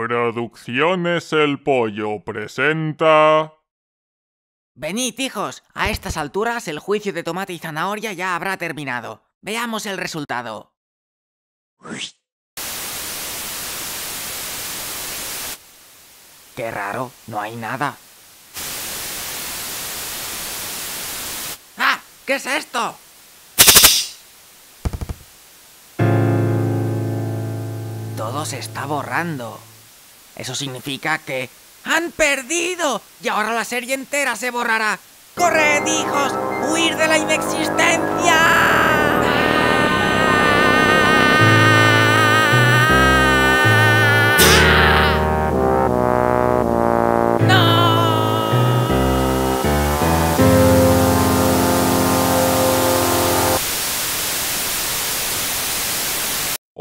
Producciones El Pollo presenta... Venid, hijos, a estas alturas el juicio de tomate y zanahoria ya habrá terminado. Veamos el resultado. Qué raro, no hay nada. ¡Ah! ¿Qué es esto? Todo se está borrando. Eso significa que... ¡Han perdido! Y ahora la serie entera se borrará. ¡Corred, hijos! ¡Huir de la inexistencia!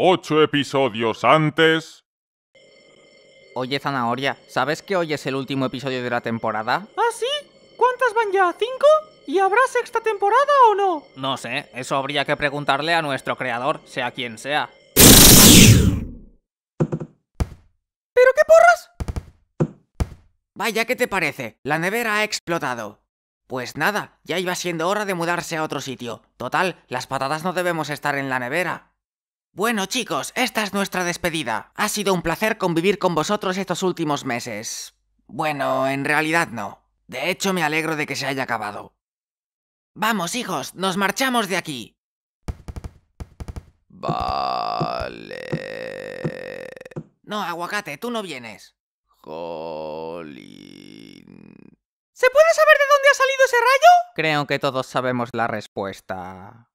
ocho episodios antes. Oye, Zanahoria, ¿sabes que hoy es el último episodio de la temporada? ¿Ah, sí? ¿Cuántas van ya? ¿Cinco? ¿Y habrá sexta temporada o no? No sé, eso habría que preguntarle a nuestro creador, sea quien sea. ¿Pero qué porras? Vaya, ¿qué te parece? La nevera ha explotado. Pues nada, ya iba siendo hora de mudarse a otro sitio. Total, las patadas no debemos estar en la nevera. Bueno chicos, esta es nuestra despedida. Ha sido un placer convivir con vosotros estos últimos meses. Bueno, en realidad no. De hecho, me alegro de que se haya acabado. Vamos, hijos, nos marchamos de aquí. Vale. No, aguacate, tú no vienes. Jolín. ¿Se puede saber de dónde ha salido ese rayo? Creo que todos sabemos la respuesta.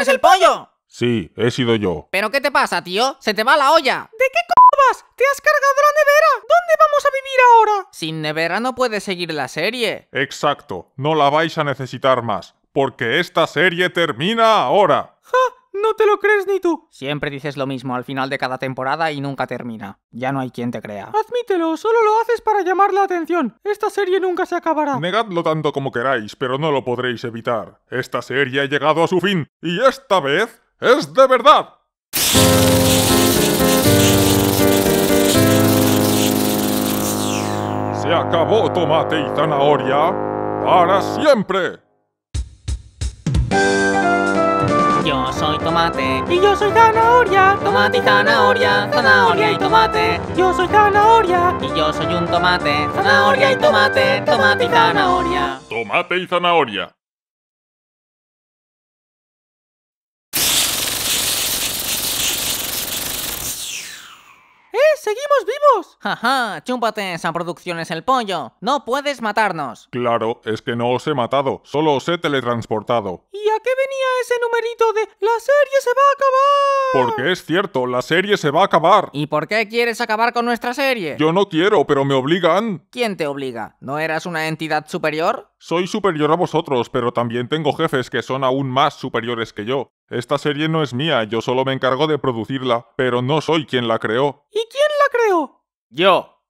es el pollo! Sí, he sido yo. ¿Pero qué te pasa, tío? ¡Se te va la olla! ¿De qué cobas? ¡Te has cargado la nevera! ¿Dónde vamos a vivir ahora? Sin nevera no puedes seguir la serie. Exacto, no la vais a necesitar más, porque esta serie termina ahora. ¡Ja! No te lo crees ni tú. Siempre dices lo mismo al final de cada temporada y nunca termina. Ya no hay quien te crea. Admítelo, solo lo haces para llamar la atención. Esta serie nunca se acabará. Negadlo tanto como queráis, pero no lo podréis evitar. Esta serie ha llegado a su fin. Y esta vez es de verdad. Se acabó tomate y zanahoria para siempre. Yo soy tomate y yo soy zanahoria. Tomate y zanahoria, zanahoria y tomate. Yo soy zanahoria y yo soy un tomate. Zanahoria y tomate, tomate y zanahoria. Tomate y zanahoria. ¡Seguimos vivos! ¡Jaja! ¡Chúmpate esa producción es el pollo! ¡No puedes matarnos! Claro, es que no os he matado, solo os he teletransportado. ¿Y a qué venía ese numerito de la serie se va a acabar? Porque es cierto, la serie se va a acabar. ¿Y por qué quieres acabar con nuestra serie? Yo no quiero, pero me obligan. ¿Quién te obliga? ¿No eras una entidad superior? Soy superior a vosotros, pero también tengo jefes que son aún más superiores que yo. Esta serie no es mía, yo solo me encargo de producirla, pero no soy quien la creó. ¿Y quién la creó? Yo.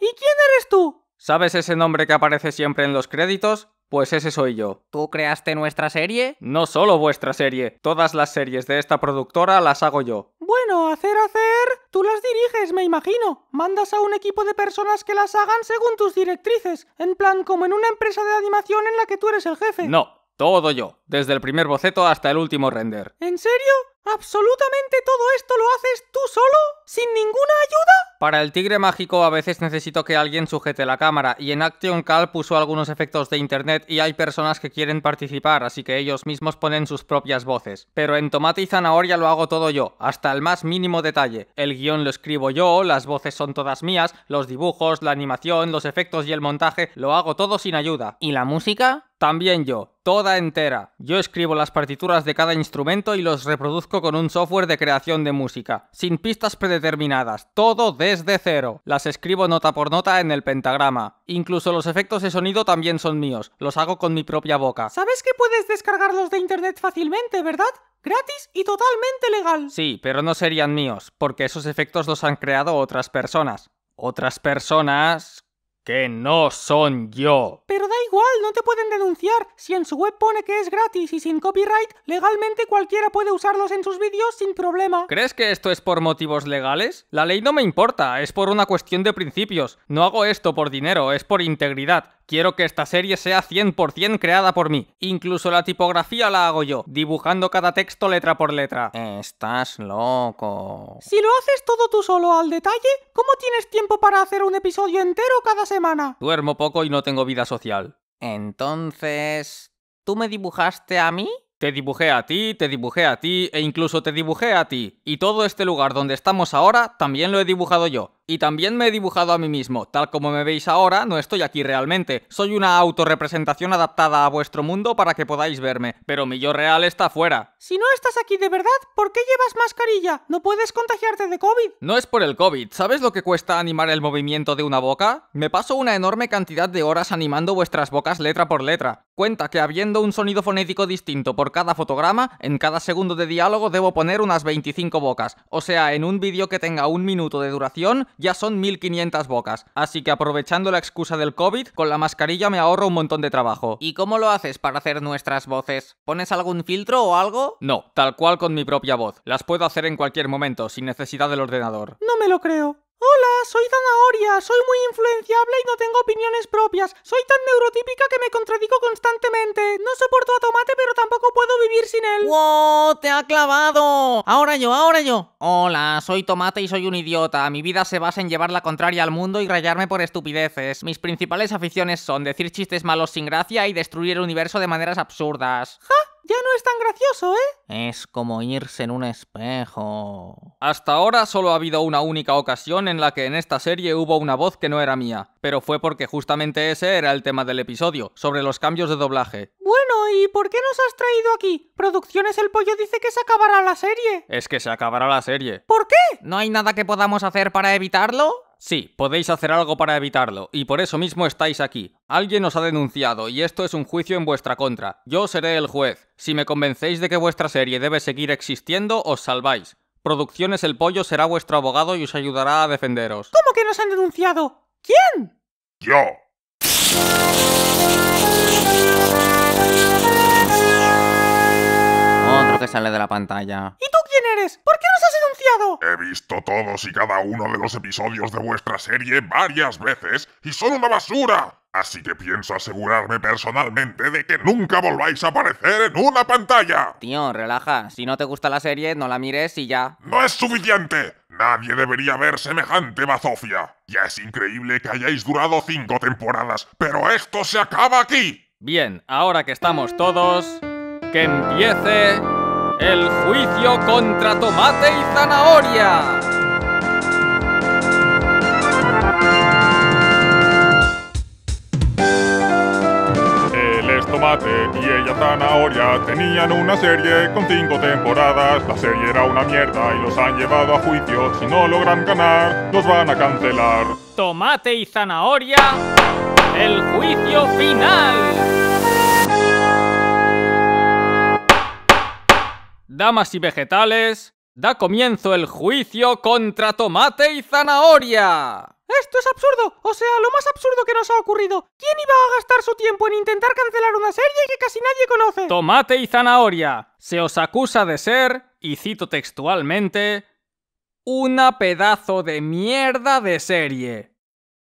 ¿Y quién eres tú? ¿Sabes ese nombre que aparece siempre en los créditos? Pues ese soy yo. ¿Tú creaste nuestra serie? No solo vuestra serie, todas las series de esta productora las hago yo. Bueno, hacer, hacer. Tú las diriges, me imagino. Mandas a un equipo de personas que las hagan según tus directrices, en plan como en una empresa de animación en la que tú eres el jefe. No, todo yo, desde el primer boceto hasta el último render. ¿En serio? ¿Absolutamente todo esto lo haces tú solo? ¿Sin ninguna ayuda? Para el tigre mágico a veces necesito que alguien sujete la cámara y en Action Cal puso algunos efectos de internet y hay personas que quieren participar, así que ellos mismos ponen sus propias voces. Pero en Tomate y Zanahoria lo hago todo yo, hasta el más mínimo detalle. El guión lo escribo yo, las voces son todas mías, los dibujos, la animación, los efectos y el montaje, lo hago todo sin ayuda. ¿Y la música? También yo, toda entera. Yo escribo las partituras de cada instrumento y los reproduzco con un software de creación de música, sin pistas predeterminadas, todo desde cero. Las escribo nota por nota en el pentagrama. Incluso los efectos de sonido también son míos, los hago con mi propia boca. ¿Sabes que puedes descargarlos de internet fácilmente, verdad? gratis y totalmente legal. Sí, pero no serían míos, porque esos efectos los han creado otras personas. Otras personas que no son yo. Pero da igual, no te pueden denunciar. Si en su web pone que es gratis y sin copyright, legalmente cualquiera puede usarlos en sus vídeos sin problema. ¿Crees que esto es por motivos legales? La ley no me importa, es por una cuestión de principios. No hago esto por dinero, es por integridad. Quiero que esta serie sea 100% creada por mí. Incluso la tipografía la hago yo, dibujando cada texto letra por letra. Estás loco. Si lo haces todo tú solo al detalle, ¿cómo tienes tiempo para hacer un episodio entero cada semana? Duermo poco y no tengo vida social. Entonces... ¿Tú me dibujaste a mí? Te dibujé a ti, te dibujé a ti e incluso te dibujé a ti. Y todo este lugar donde estamos ahora también lo he dibujado yo. Y también me he dibujado a mí mismo. Tal como me veis ahora, no estoy aquí realmente. Soy una autorrepresentación adaptada a vuestro mundo para que podáis verme, pero mi yo real está fuera. Si no estás aquí de verdad, ¿por qué llevas mascarilla? ¿No puedes contagiarte de COVID? No es por el COVID. ¿Sabes lo que cuesta animar el movimiento de una boca? Me paso una enorme cantidad de horas animando vuestras bocas letra por letra. Cuenta que habiendo un sonido fonético distinto por cada fotograma, en cada segundo de diálogo debo poner unas 25 bocas. O sea, en un vídeo que tenga un minuto de duración, ya son 1500 bocas. Así que aprovechando la excusa del COVID, con la mascarilla me ahorro un montón de trabajo. ¿Y cómo lo haces para hacer nuestras voces? ¿Pones algún filtro o algo? No, tal cual con mi propia voz. Las puedo hacer en cualquier momento, sin necesidad del ordenador. No me lo creo. Hola, soy Zanahoria, soy muy influenciable y no tengo opiniones propias. Soy tan neurotípica que me contradigo constantemente. No soporto a Tomate, pero tampoco puedo vivir sin él. ¡Wow! ¡Te ha clavado! Ahora yo, ahora yo. Hola, soy Tomate y soy un idiota. Mi vida se basa en llevar la contraria al mundo y rayarme por estupideces. Mis principales aficiones son decir chistes malos sin gracia y destruir el universo de maneras absurdas. ¿Ja? Ya no es tan gracioso, ¿eh? Es como irse en un espejo. Hasta ahora solo ha habido una única ocasión en la que en esta serie hubo una voz que no era mía, pero fue porque justamente ese era el tema del episodio, sobre los cambios de doblaje. Bueno, ¿y por qué nos has traído aquí? Producciones El Pollo dice que se acabará la serie. Es que se acabará la serie. ¿Por qué? ¿No hay nada que podamos hacer para evitarlo? Sí, podéis hacer algo para evitarlo, y por eso mismo estáis aquí. Alguien os ha denunciado, y esto es un juicio en vuestra contra. Yo seré el juez. Si me convencéis de que vuestra serie debe seguir existiendo, os salváis. Producciones El Pollo será vuestro abogado y os ayudará a defenderos. ¿Cómo que nos han denunciado? ¿Quién? Yo. Otro que sale de la pantalla quién eres? ¿Por qué nos has denunciado? He visto todos y cada uno de los episodios de vuestra serie varias veces y son una basura. Así que pienso asegurarme personalmente de que nunca volváis a aparecer en una pantalla. Tío, relaja. Si no te gusta la serie, no la mires y ya. ¡No es suficiente! Nadie debería ver semejante bazofia. Ya es increíble que hayáis durado cinco temporadas, pero esto se acaba aquí. Bien, ahora que estamos todos, que empiece el juicio contra tomate y zanahoria. El es tomate y ella zanahoria. Tenían una serie con cinco temporadas. La serie era una mierda y los han llevado a juicio. Si no logran ganar, los van a cancelar. Tomate y zanahoria. El juicio final. damas y vegetales, da comienzo el juicio contra tomate y zanahoria. Esto es absurdo, o sea, lo más absurdo que nos ha ocurrido. ¿Quién iba a gastar su tiempo en intentar cancelar una serie que casi nadie conoce? Tomate y zanahoria. Se os acusa de ser, y cito textualmente, una pedazo de mierda de serie.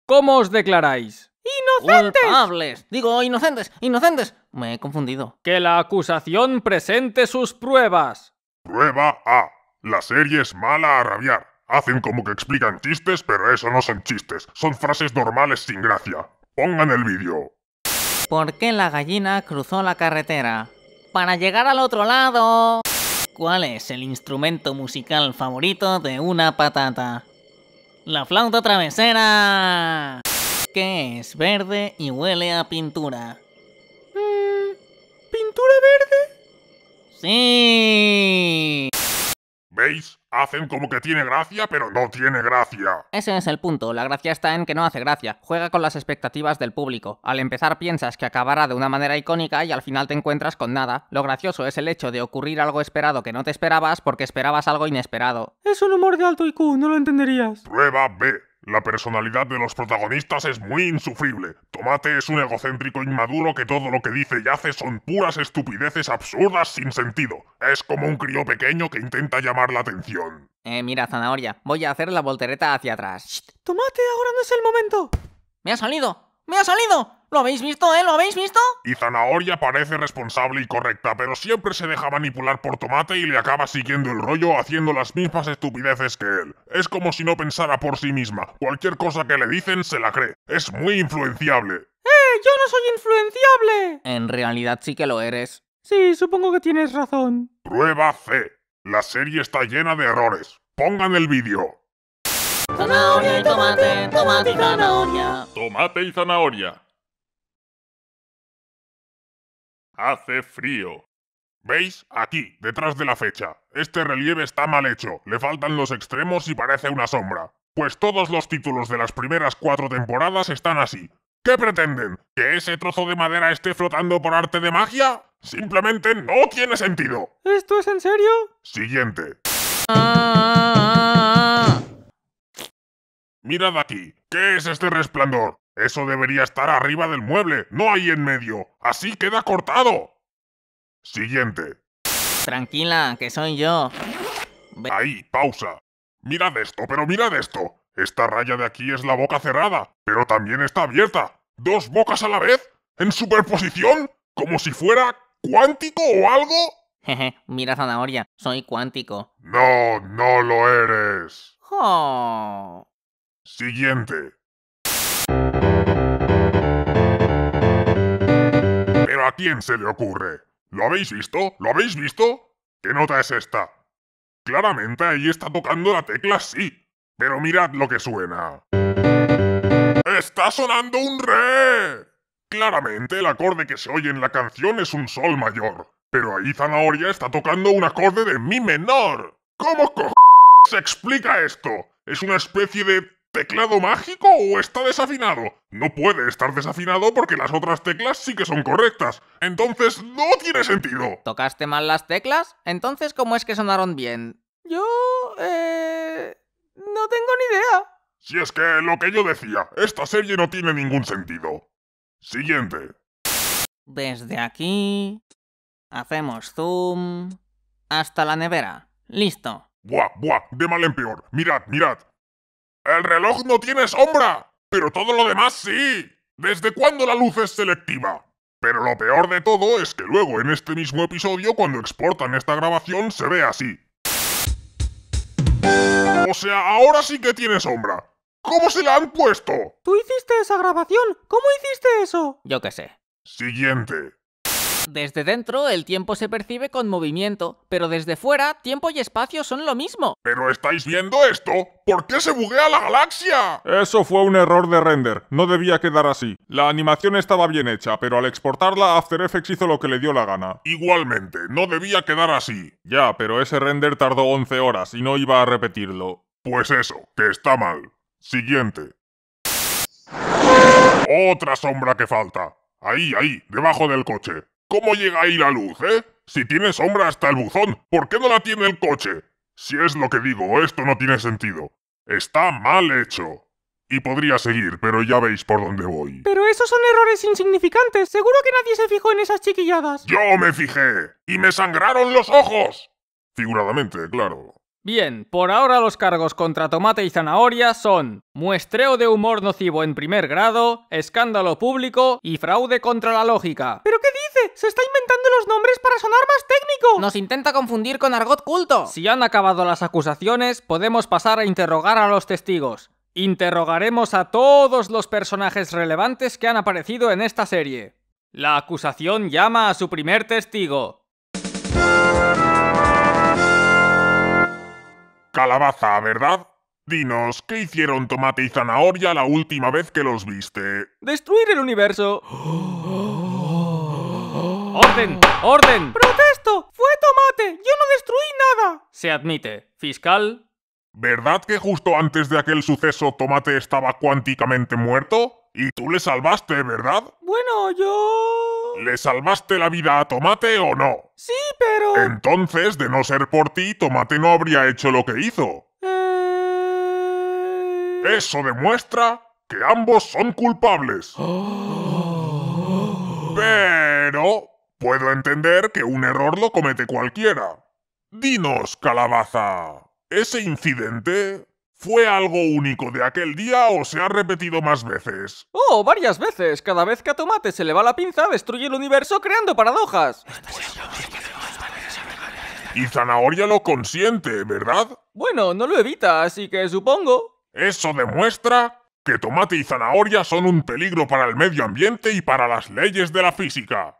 ¿Cómo os declaráis? ¡Inocentes! Culpables. Digo, inocentes, inocentes me he confundido. Que la acusación presente sus pruebas. Prueba A. La serie es mala a rabiar. Hacen como que explican chistes, pero eso no son chistes. Son frases normales sin gracia. Pongan el vídeo. ¿Por qué la gallina cruzó la carretera? Para llegar al otro lado. ¿Cuál es el instrumento musical favorito de una patata? La flauta travesera. Que es verde y huele a pintura? pintura verde? Sí. ¿Veis? Hacen como que tiene gracia, pero no tiene gracia. Ese es el punto, la gracia está en que no hace gracia, juega con las expectativas del público. Al empezar piensas que acabará de una manera icónica y al final te encuentras con nada. Lo gracioso es el hecho de ocurrir algo esperado que no te esperabas porque esperabas algo inesperado. Es un humor de alto IQ, no lo entenderías. Prueba B. La personalidad de los protagonistas es muy insufrible. Tomate es un egocéntrico inmaduro que todo lo que dice y hace son puras estupideces absurdas sin sentido. Es como un crío pequeño que intenta llamar la atención. Eh, mira, zanahoria, voy a hacer la voltereta hacia atrás. Shh, tomate, ahora no es el momento. ¡Me ha salido! ¡Me ha salido! ¿Lo habéis visto, eh? ¿Lo habéis visto? Y Zanahoria parece responsable y correcta, pero siempre se deja manipular por Tomate y le acaba siguiendo el rollo haciendo las mismas estupideces que él. Es como si no pensara por sí misma. Cualquier cosa que le dicen se la cree. Es muy influenciable. ¡Eh! ¡Yo no soy influenciable! En realidad sí que lo eres. Sí, supongo que tienes razón. Prueba C. La serie está llena de errores. Pongan el vídeo. Zanahoria y tomate, tomate y zanahoria. Tomate y zanahoria. Hace frío. ¿Veis? Aquí, detrás de la fecha. Este relieve está mal hecho, le faltan los extremos y parece una sombra. Pues todos los títulos de las primeras cuatro temporadas están así. ¿Qué pretenden? ¿Que ese trozo de madera esté flotando por arte de magia? Simplemente no tiene sentido. ¿Esto es en serio? Siguiente. Ah, ah, ah, Mirad aquí. ¿Qué es este resplandor? Eso debería estar arriba del mueble, no ahí en medio. Así queda cortado. Siguiente. Tranquila, que soy yo. ahí, pausa. Mirad esto, pero mirad esto. Esta raya de aquí es la boca cerrada, pero también está abierta. ¿Dos bocas a la vez? ¿En superposición? ¿Como si fuera cuántico o algo? Jeje, mira zanahoria, soy cuántico. No, no lo eres. Siguiente. ¿a quién se le ocurre? ¿Lo habéis visto? ¿Lo habéis visto? ¿Qué nota es esta? Claramente ahí está tocando la tecla sí. Pero mirad lo que suena. ¡Está sonando un re! Claramente el acorde que se oye en la canción es un sol mayor. Pero ahí Zanahoria está tocando un acorde de mi menor. ¿Cómo se explica esto? Es una especie de ¿Teclado mágico o está desafinado? No puede estar desafinado porque las otras teclas sí que son correctas. Entonces no tiene sentido. ¿Tocaste mal las teclas? Entonces, ¿cómo es que sonaron bien? Yo... Eh... No tengo ni idea. Si es que lo que yo decía, esta serie no tiene ningún sentido. Siguiente. Desde aquí... Hacemos zoom... Hasta la nevera. Listo. Buah, buah, de mal en peor. Mirad, mirad. El reloj no tiene sombra, pero todo lo demás sí. ¿Desde cuándo la luz es selectiva? Pero lo peor de todo es que luego en este mismo episodio, cuando exportan esta grabación, se ve así. O sea, ahora sí que tiene sombra. ¿Cómo se la han puesto? Tú hiciste esa grabación. ¿Cómo hiciste eso? Yo qué sé. Siguiente. Desde dentro el tiempo se percibe con movimiento, pero desde fuera tiempo y espacio son lo mismo. ¿Pero estáis viendo esto? ¿Por qué se buguea la galaxia? Eso fue un error de render, no debía quedar así. La animación estaba bien hecha, pero al exportarla After Effects hizo lo que le dio la gana. Igualmente, no debía quedar así. Ya, pero ese render tardó 11 horas y no iba a repetirlo. Pues eso, que está mal. Siguiente. Otra sombra que falta. Ahí, ahí, debajo del coche. ¿Cómo llega ahí la luz, eh? Si tiene sombra hasta el buzón, ¿por qué no la tiene el coche? Si es lo que digo, esto no tiene sentido. Está mal hecho. Y podría seguir, pero ya veis por dónde voy. Pero esos son errores insignificantes. Seguro que nadie se fijó en esas chiquilladas. Yo me fijé. Y me sangraron los ojos. Figuradamente, claro. Bien, por ahora los cargos contra Tomate y Zanahoria son muestreo de humor nocivo en primer grado, escándalo público y fraude contra la lógica. ¿Pero qué dice? Se está inventando los nombres para sonar más técnico. Nos intenta confundir con argot culto. Si han acabado las acusaciones, podemos pasar a interrogar a los testigos. Interrogaremos a todos los personajes relevantes que han aparecido en esta serie. La acusación llama a su primer testigo, Calabaza, ¿verdad? Dinos, ¿qué hicieron Tomate y Zanahoria la última vez que los viste? ¡Destruir el universo! ¡Orden! ¡Orden! ¡Protesto! ¡Fue Tomate! ¡Yo no destruí nada! Se admite. Fiscal. ¿Verdad que justo antes de aquel suceso Tomate estaba cuánticamente muerto? Y tú le salvaste, ¿verdad? Bueno, yo... ¿Le salvaste la vida a Tomate o no? Sí, pero... Entonces, de no ser por ti, Tomate no habría hecho lo que hizo. Eh... Eso demuestra que ambos son culpables. Pero... Puedo entender que un error lo comete cualquiera. Dinos, calabaza. ¿Ese incidente ¿Fue algo único de aquel día o se ha repetido más veces? Oh, varias veces. Cada vez que a Tomate se le va la pinza, destruye el universo creando paradojas. Y Zanahoria lo consiente, ¿verdad? Bueno, no lo evita, así que supongo. Eso demuestra que tomate y zanahoria son un peligro para el medio ambiente y para las leyes de la física.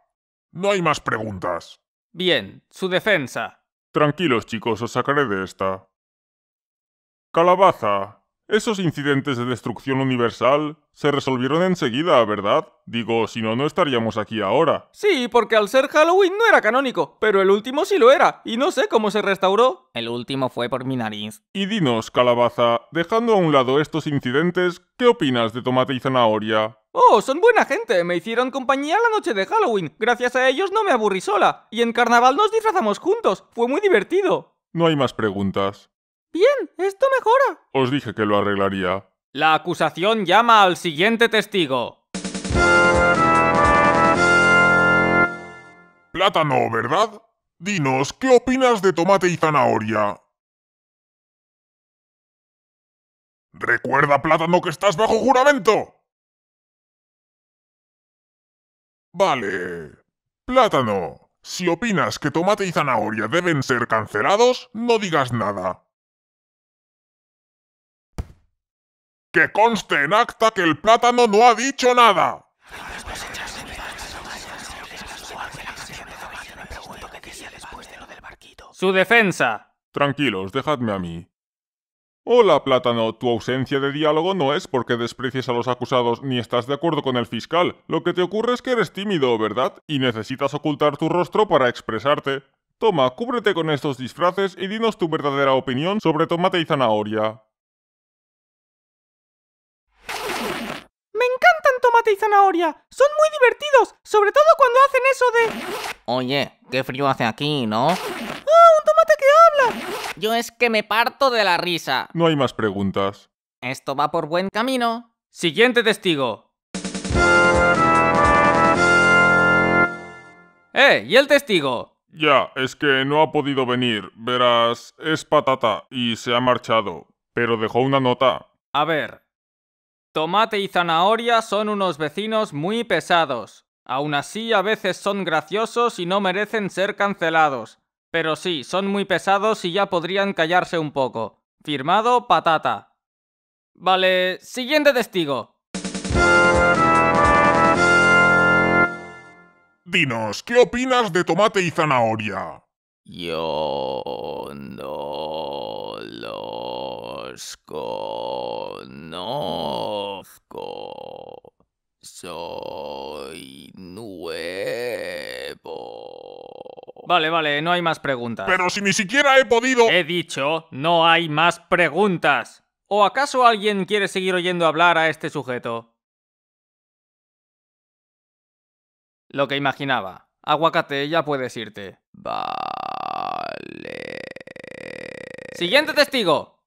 No hay más preguntas. Bien, su defensa. Tranquilos chicos, os sacaré de esta. Calabaza. Esos incidentes de destrucción universal se resolvieron enseguida, ¿verdad? Digo, si no, no estaríamos aquí ahora. Sí, porque al ser Halloween no era canónico, pero el último sí lo era, y no sé cómo se restauró. El último fue por mi nariz. Y dinos, Calabaza, dejando a un lado estos incidentes, ¿qué opinas de Tomate y Zanahoria? Oh, son buena gente, me hicieron compañía la noche de Halloween, gracias a ellos no me aburrí sola, y en carnaval nos disfrazamos juntos, fue muy divertido. No hay más preguntas. Bien, esto mejora. Os dije que lo arreglaría. La acusación llama al siguiente testigo. Plátano, ¿verdad? Dinos, ¿qué opinas de tomate y zanahoria? Recuerda, plátano, que estás bajo juramento. Vale. Plátano, si opinas que tomate y zanahoria deben ser cancelados, no digas nada. Que conste en acta que el plátano no ha dicho nada. Su defensa. Tranquilos, dejadme a mí. Hola, plátano. Tu ausencia de diálogo no es porque desprecies a los acusados ni estás de acuerdo con el fiscal. Lo que te ocurre es que eres tímido, ¿verdad? Y necesitas ocultar tu rostro para expresarte. Toma, cúbrete con estos disfraces y dinos tu verdadera opinión sobre tomate y zanahoria. Me encantan tomate y zanahoria. Son muy divertidos, sobre todo cuando hacen eso de... Oye, qué frío hace aquí, ¿no? ¡Ah, un tomate que habla! Yo es que me parto de la risa. No hay más preguntas. Esto va por buen camino. Siguiente testigo. ¡Eh! ¿Y el testigo? Ya, es que no ha podido venir. Verás, es patata y se ha marchado, pero dejó una nota. A ver, Tomate y zanahoria son unos vecinos muy pesados. Aún así, a veces son graciosos y no merecen ser cancelados. Pero sí, son muy pesados y ya podrían callarse un poco. Firmado Patata. Vale, siguiente testigo. Dinos, ¿qué opinas de tomate y zanahoria? Yo no lo los conozco. Soy nuevo. Vale, vale, no hay más preguntas. Pero si ni siquiera he podido... He dicho, no hay más preguntas. ¿O acaso alguien quiere seguir oyendo hablar a este sujeto? Lo que imaginaba. Aguacate, ya puedes irte. Vale. Siguiente testigo.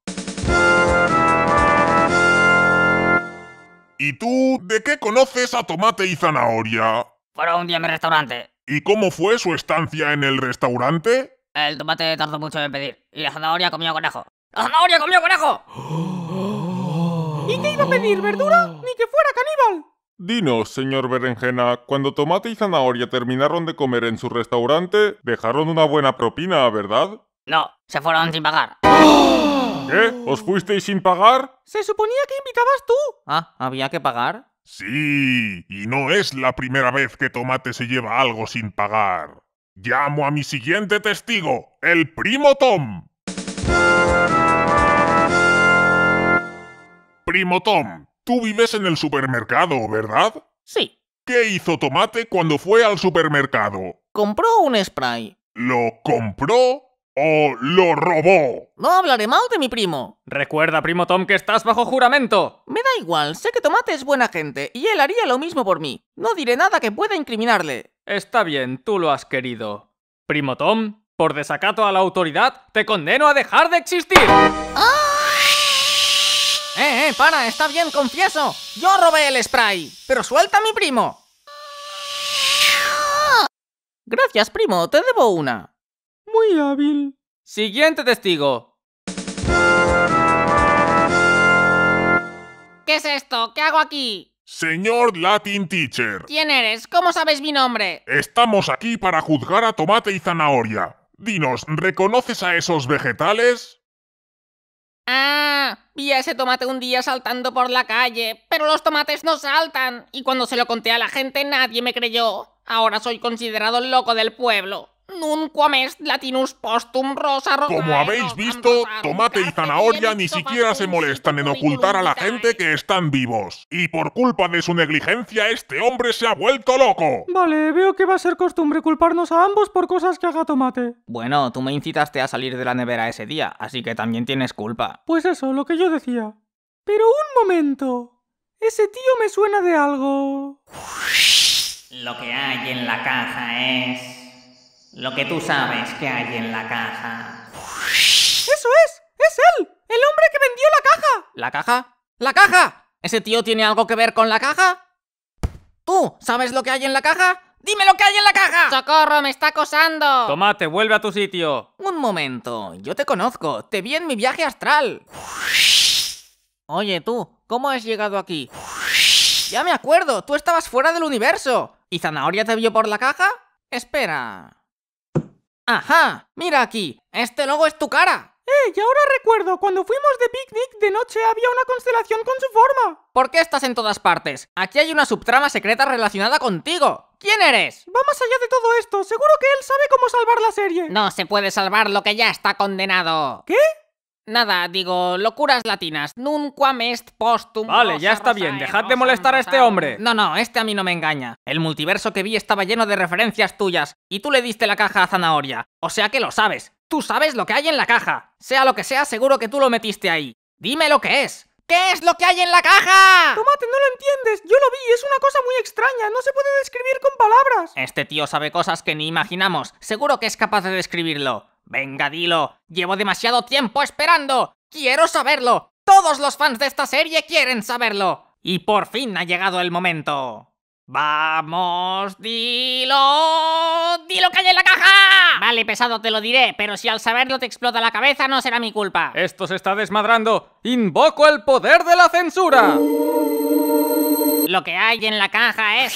¿Y tú de qué conoces a Tomate y Zanahoria? Fueron un día en mi restaurante. ¿Y cómo fue su estancia en el restaurante? El tomate tardó mucho en pedir. Y la zanahoria comió conejo. ¡La zanahoria comió conejo! ¿Y qué iba a pedir, verdura? ¡Ni que fuera caníbal! Dinos, señor Berenjena, cuando Tomate y Zanahoria terminaron de comer en su restaurante, dejaron una buena propina, ¿verdad? No, se fueron sin pagar. ¡Ah! ¿Qué? ¿Eh? ¿Os fuisteis sin pagar? Se suponía que invitabas tú. Ah, ¿había que pagar? Sí, y no es la primera vez que Tomate se lleva algo sin pagar. Llamo a mi siguiente testigo, el primo Tom. Primo Tom, tú vives en el supermercado, ¿verdad? Sí. ¿Qué hizo Tomate cuando fue al supermercado? Compró un spray. ¿Lo compró? ¡Oh, lo robó. No hablaré mal de mi primo. Recuerda, primo Tom, que estás bajo juramento. Me da igual, sé que Tomate es buena gente y él haría lo mismo por mí. No diré nada que pueda incriminarle. Está bien, tú lo has querido. Primo Tom, por desacato a la autoridad, te condeno a dejar de existir. Eh, eh, para, está bien, confieso. Yo robé el spray. Pero suelta a mi primo. Gracias, primo, te debo una muy hábil. Siguiente testigo. ¿Qué es esto? ¿Qué hago aquí? Señor Latin Teacher. ¿Quién eres? ¿Cómo sabes mi nombre? Estamos aquí para juzgar a tomate y zanahoria. Dinos, ¿reconoces a esos vegetales? Ah, vi a ese tomate un día saltando por la calle, pero los tomates no saltan, y cuando se lo conté a la gente nadie me creyó. Ahora soy considerado el loco del pueblo. Nunquam est latinus postum rosa rosa. Como habéis visto, Tomate y Zanahoria ni siquiera se molestan en ocultar a la gente que están vivos. Y por culpa de su negligencia, este hombre se ha vuelto loco. Vale, veo que va a ser costumbre culparnos a ambos por cosas que haga Tomate. Bueno, tú me incitaste a salir de la nevera ese día, así que también tienes culpa. Pues eso, lo que yo decía. Pero un momento. Ese tío me suena de algo. Lo que hay en la caja es... Lo que tú sabes que hay en la caja. ¡Eso es! ¡Es él! ¡El hombre que vendió la caja! ¿La caja? ¡La caja! ¿Ese tío tiene algo que ver con la caja? ¿Tú sabes lo que hay en la caja? ¡Dime lo que hay en la caja! ¡Socorro, me está acosando! Tomate, vuelve a tu sitio. Un momento, yo te conozco, te vi en mi viaje astral. Oye, tú, ¿cómo has llegado aquí? Ya me acuerdo, tú estabas fuera del universo. ¿Y Zanahoria te vio por la caja? Espera. ¡Ajá! ¡Mira aquí! ¡Este logo es tu cara! ¡Eh! Y ahora recuerdo, cuando fuimos de picnic, de noche había una constelación con su forma. ¿Por qué estás en todas partes? Aquí hay una subtrama secreta relacionada contigo. ¿Quién eres? Va más allá de todo esto. Seguro que él sabe cómo salvar la serie. No se puede salvar lo que ya está condenado. ¿Qué? Nada, digo, locuras latinas. Nunquam est postum. Vale, ya está bien, dejad de molestar a este hombre. No, no, este a mí no me engaña. El multiverso que vi estaba lleno de referencias tuyas, y tú le diste la caja a Zanahoria. O sea que lo sabes. Tú sabes lo que hay en la caja. Sea lo que sea, seguro que tú lo metiste ahí. Dime lo que es. ¿Qué es lo que hay en la caja? Tomate, no lo entiendes. Yo lo vi, es una cosa muy extraña. No se puede describir con palabras. Este tío sabe cosas que ni imaginamos. Seguro que es capaz de describirlo. Venga, dilo. Llevo demasiado tiempo esperando. Quiero saberlo. Todos los fans de esta serie quieren saberlo. Y por fin ha llegado el momento. Vamos, dilo. Dilo que hay en la caja. Vale, pesado, te lo diré, pero si al saberlo te explota la cabeza no será mi culpa. Esto se está desmadrando. Invoco el poder de la censura. Lo que hay en la caja es...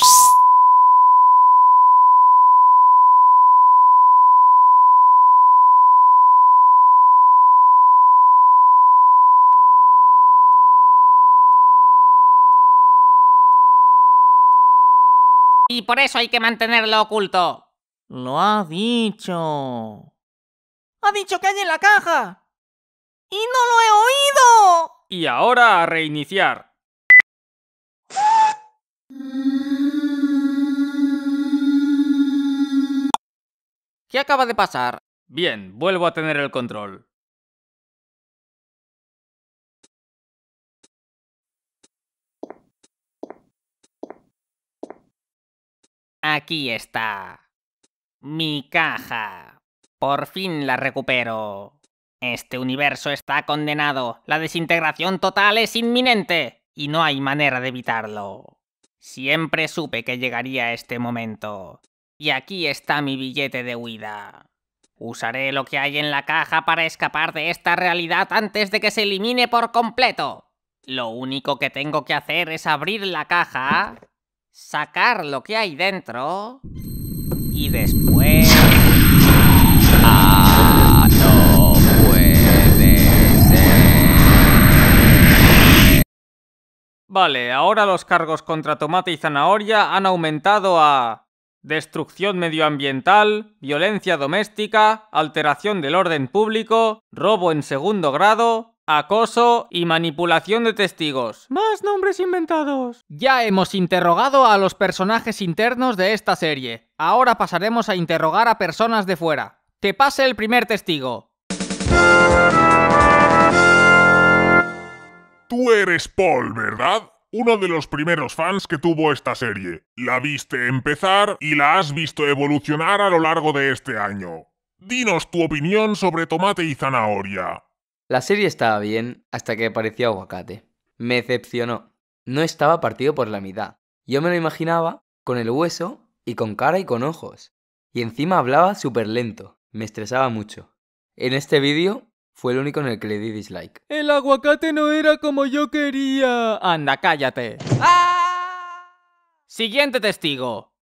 Y por eso hay que mantenerlo oculto. Lo ha dicho. Ha dicho que hay en la caja. Y no lo he oído. Y ahora a reiniciar. ¿Qué acaba de pasar? Bien, vuelvo a tener el control. Aquí está. Mi caja. Por fin la recupero. Este universo está condenado. La desintegración total es inminente. Y no hay manera de evitarlo. Siempre supe que llegaría este momento. Y aquí está mi billete de huida. Usaré lo que hay en la caja para escapar de esta realidad antes de que se elimine por completo. Lo único que tengo que hacer es abrir la caja sacar lo que hay dentro y después... ¡Ah, no puede Vale, ahora los cargos contra tomate y zanahoria han aumentado a... Destrucción medioambiental, violencia doméstica, alteración del orden público, robo en segundo grado, acoso y manipulación de testigos. Más nombres inventados. Ya hemos interrogado a los personajes internos de esta serie. Ahora pasaremos a interrogar a personas de fuera. Te pase el primer testigo. Tú eres Paul, ¿verdad? Uno de los primeros fans que tuvo esta serie. La viste empezar y la has visto evolucionar a lo largo de este año. Dinos tu opinión sobre Tomate y Zanahoria. La serie estaba bien hasta que apareció Aguacate. Me decepcionó. No estaba partido por la mitad. Yo me lo imaginaba con el hueso y con cara y con ojos. Y encima hablaba súper lento. Me estresaba mucho. En este vídeo fue el único en el que le di dislike. El aguacate no era como yo quería. Anda, cállate. ¡Ah! Siguiente testigo.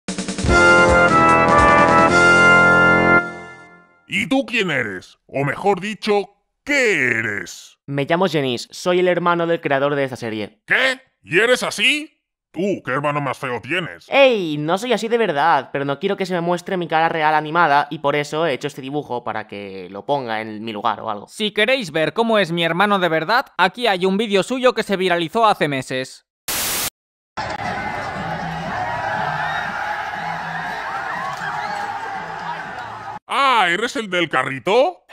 ¿Y tú quién eres? O mejor dicho, ¿Qué eres? Me llamo Jenis, soy el hermano del creador de esta serie. ¿Qué? ¿Y eres así? Tú, ¿qué hermano más feo tienes? ¡Ey! No soy así de verdad, pero no quiero que se me muestre mi cara real animada y por eso he hecho este dibujo para que lo ponga en mi lugar o algo. Si queréis ver cómo es mi hermano de verdad, aquí hay un vídeo suyo que se viralizó hace meses. ¡Ah! ¿Eres el del carrito?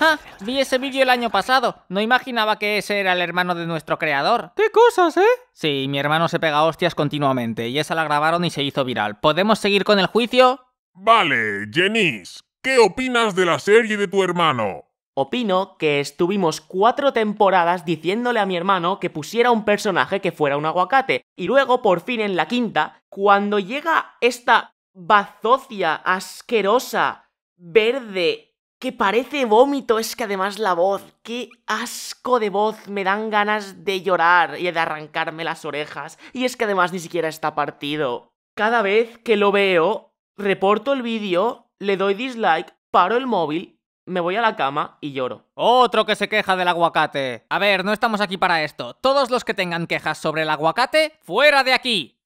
Ah, vi ese vídeo el año pasado. No imaginaba que ese era el hermano de nuestro creador. ¡Qué cosas, eh! Sí, mi hermano se pega hostias continuamente y esa la grabaron y se hizo viral. ¿Podemos seguir con el juicio? Vale, Jenice, ¿qué opinas de la serie de tu hermano? Opino que estuvimos cuatro temporadas diciéndole a mi hermano que pusiera un personaje que fuera un aguacate, y luego por fin en la quinta, cuando llega esta bazocia asquerosa verde que parece vómito, es que además la voz, qué asco de voz, me dan ganas de llorar y de arrancarme las orejas, y es que además ni siquiera está partido. Cada vez que lo veo, reporto el vídeo, le doy dislike, paro el móvil, me voy a la cama y lloro. Otro que se queja del aguacate. A ver, no estamos aquí para esto. Todos los que tengan quejas sobre el aguacate, fuera de aquí.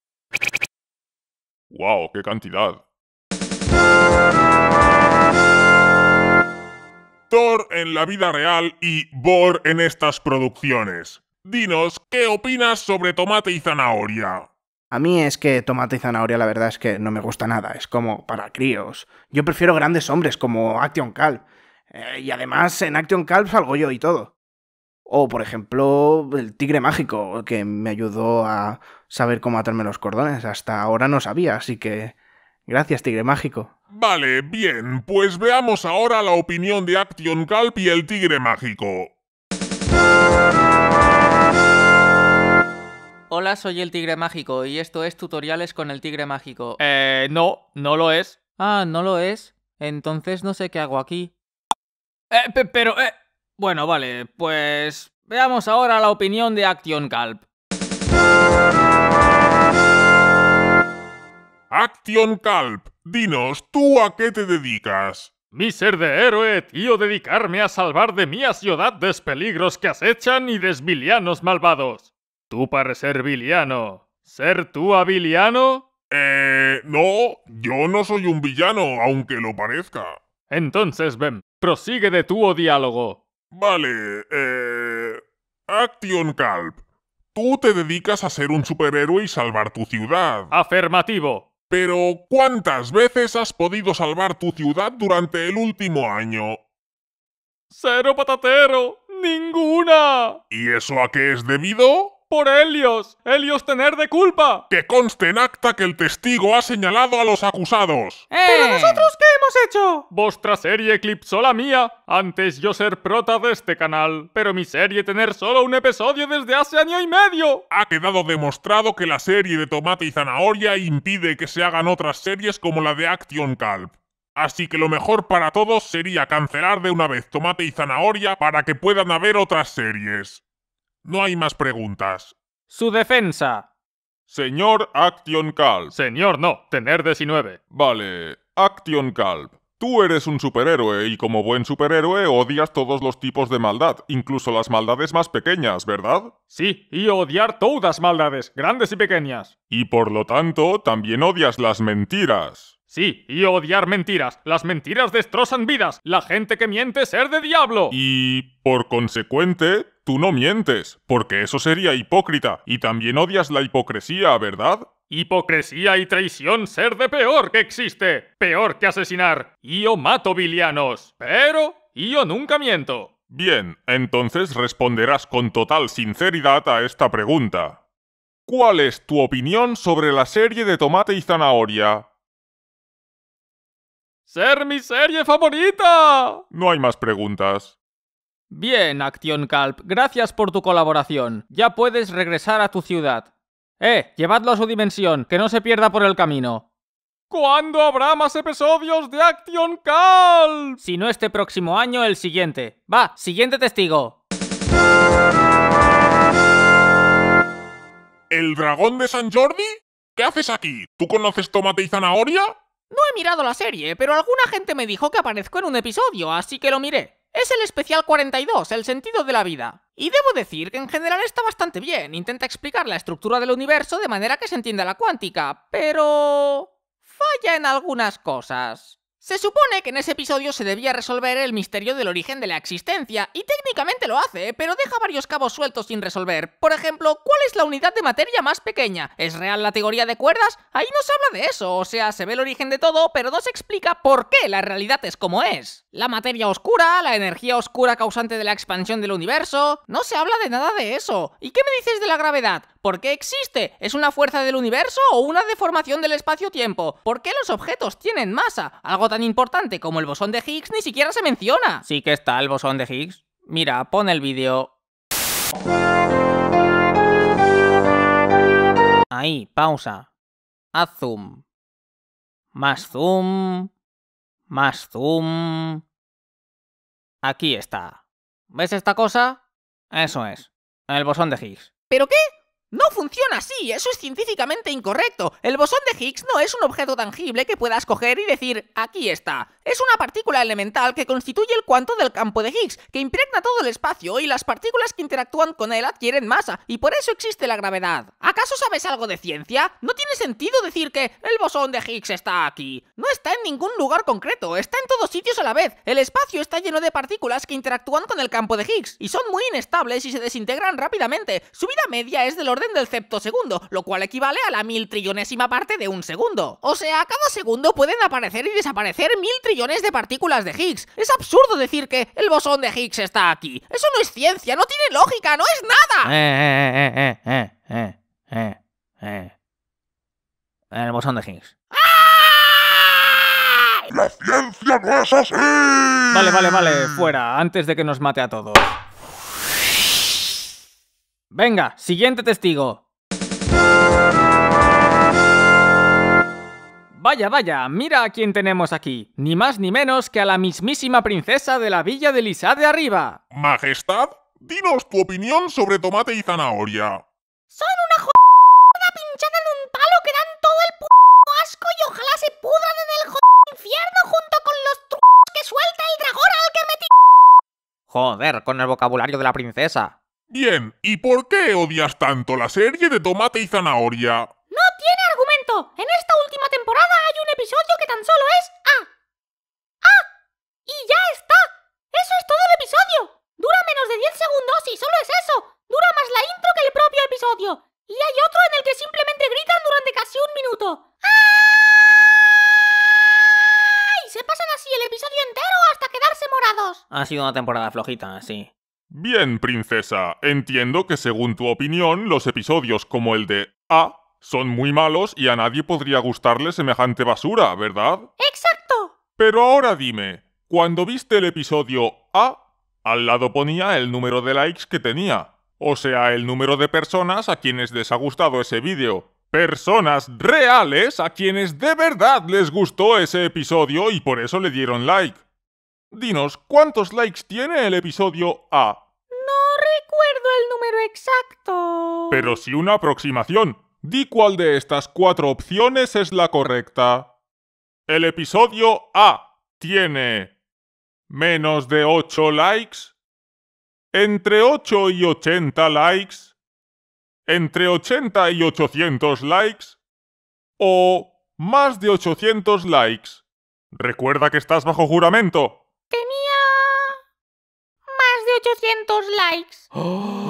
¡Wow! ¡Qué cantidad! Thor en la vida real y Bor en estas producciones. Dinos, ¿qué opinas sobre tomate y zanahoria? A mí es que tomate y zanahoria la verdad es que no me gusta nada, es como para críos. Yo prefiero grandes hombres como Action Cal. Eh, y además en Action Cal salgo yo y todo. O por ejemplo el tigre mágico, que me ayudó a saber cómo atarme los cordones. Hasta ahora no sabía, así que Gracias, Tigre Mágico. Vale, bien, pues veamos ahora la opinión de Action Calp y el Tigre Mágico. Hola, soy el Tigre Mágico y esto es Tutoriales con el Tigre Mágico. Eh, no, no lo es. Ah, ¿no lo es? Entonces no sé qué hago aquí. Eh, pero, eh... Bueno, vale, pues... Veamos ahora la opinión de Action Calp. Action Calp, dinos, ¿tú a qué te dedicas? Mi ser de héroe, tío, dedicarme a salvar de mi ciudad des peligros que acechan y des malvados. Tú para ser viliano, ¿ser tú a Eh, no, yo no soy un villano, aunque lo parezca. Entonces, Ben, prosigue de tu diálogo. Vale, eh... Action Calp, tú te dedicas a ser un superhéroe y salvar tu ciudad. Afirmativo. Pero, ¿cuántas veces has podido salvar tu ciudad durante el último año? ¡Cero patatero! ¡Ninguna! ¿Y eso a qué es debido? por Helios, Helios tener de culpa. Que conste en acta que el testigo ha señalado a los acusados. Eh. ¿Pero nosotros qué hemos hecho? Vuestra serie eclipsó la mía, antes yo ser prota de este canal, pero mi serie tener solo un episodio desde hace año y medio. Ha quedado demostrado que la serie de Tomate y Zanahoria impide que se hagan otras series como la de Action Calp. Así que lo mejor para todos sería cancelar de una vez Tomate y Zanahoria para que puedan haber otras series. No hay más preguntas. Su defensa. Señor Action Calp. Señor, no, tener 19. Vale, Action Calp. Tú eres un superhéroe y como buen superhéroe odias todos los tipos de maldad, incluso las maldades más pequeñas, ¿verdad? Sí, y odiar todas maldades, grandes y pequeñas. Y por lo tanto, también odias las mentiras. Sí, y odiar mentiras. Las mentiras destrozan vidas. La gente que miente es ser de diablo. Y, por consecuente, Tú no mientes, porque eso sería hipócrita, y también odias la hipocresía, ¿verdad? Hipocresía y traición ser de peor que existe, peor que asesinar. Yo mato vilianos, pero yo nunca miento. Bien, entonces responderás con total sinceridad a esta pregunta. ¿Cuál es tu opinión sobre la serie de Tomate y Zanahoria? ¡Ser mi serie favorita! No hay más preguntas. Bien, Action Calp, gracias por tu colaboración. Ya puedes regresar a tu ciudad. ¡Eh! Llevadlo a su dimensión, que no se pierda por el camino. ¿Cuándo habrá más episodios de Action Calp? Si no este próximo año, el siguiente. Va, siguiente testigo. ¿El dragón de San Jordi? ¿Qué haces aquí? ¿Tú conoces tomate y zanahoria? No he mirado la serie, pero alguna gente me dijo que aparezco en un episodio, así que lo miré. Es el especial 42, el sentido de la vida. Y debo decir que en general está bastante bien, intenta explicar la estructura del universo de manera que se entienda la cuántica, pero... falla en algunas cosas. Se supone que en ese episodio se debía resolver el misterio del origen de la existencia, y técnicamente lo hace, ¿eh? pero deja varios cabos sueltos sin resolver. Por ejemplo, ¿cuál es la unidad de materia más pequeña? ¿Es real la teoría de cuerdas? Ahí no se habla de eso, o sea, se ve el origen de todo, pero no se explica por qué la realidad es como es. La materia oscura, la energía oscura causante de la expansión del universo... No se habla de nada de eso. ¿Y qué me dices de la gravedad? ¿Por qué existe? ¿Es una fuerza del universo o una deformación del espacio-tiempo? ¿Por qué los objetos tienen masa? ¿Algo tan importante como el bosón de Higgs ni siquiera se menciona. Sí que está el bosón de Higgs. Mira, pon el vídeo. Ahí, pausa. Haz zoom. Más zoom. Más zoom. Aquí está. ¿Ves esta cosa? Eso es. El bosón de Higgs. ¿Pero qué? No funciona así, eso es científicamente incorrecto. El bosón de Higgs no es un objeto tangible que puedas coger y decir, aquí está. Es una partícula elemental que constituye el cuanto del campo de Higgs, que impregna todo el espacio y las partículas que interactúan con él adquieren masa, y por eso existe la gravedad. ¿Acaso sabes algo de ciencia? No tiene sentido decir que el bosón de Higgs está aquí. No está en ningún lugar concreto, está en todos sitios a la vez. El espacio está lleno de partículas que interactúan con el campo de Higgs, y son muy inestables y se desintegran rápidamente. Su vida media es de del del segundo, lo cual equivale a la mil trillonésima parte de un segundo. O sea, cada segundo pueden aparecer y desaparecer mil trillones de partículas de Higgs. Es absurdo decir que el bosón de Higgs está aquí. Eso no es ciencia, no tiene lógica, no es nada. Eh, eh, eh, eh, eh, El bosón de Higgs. ¡La ciencia no es así! Vale, vale, vale, fuera, antes de que nos mate a todos. Venga, siguiente testigo. Vaya, vaya, mira a quién tenemos aquí. Ni más ni menos que a la mismísima princesa de la villa de Lisa de arriba. Majestad, dinos tu opinión sobre tomate y zanahoria. Son una j pinchada en un palo que dan todo el asco y ojalá se pudran en el infierno junto con los trucos que suelta el dragón al que metí. Joder, con el vocabulario de la princesa. Bien, ¿y por qué odias tanto la serie de Tomate y Zanahoria? No tiene argumento. En esta última temporada hay un episodio que tan solo es ¡Ah! ¡Ah! ¡Y ya está! Eso es todo el episodio. Dura menos de 10 segundos y solo es eso. Dura más la intro que el propio episodio. Y hay otro en el que simplemente gritan durante casi un minuto. ¡Ay! Se pasan así el episodio entero hasta quedarse morados. Ha sido una temporada flojita, sí. Bien, princesa, entiendo que según tu opinión, los episodios como el de A son muy malos y a nadie podría gustarle semejante basura, ¿verdad? ¡Exacto! Pero ahora dime, cuando viste el episodio A, al lado ponía el número de likes que tenía, o sea, el número de personas a quienes les ha gustado ese vídeo. Personas reales a quienes de verdad les gustó ese episodio y por eso le dieron like. Dinos, ¿cuántos likes tiene el episodio A? No recuerdo el número exacto. Pero sí una aproximación. Di cuál de estas cuatro opciones es la correcta. El episodio A tiene menos de 8 likes, entre 8 y 80 likes, entre 80 y 800 likes o más de 800 likes. Recuerda que estás bajo juramento tenía más de 800 likes.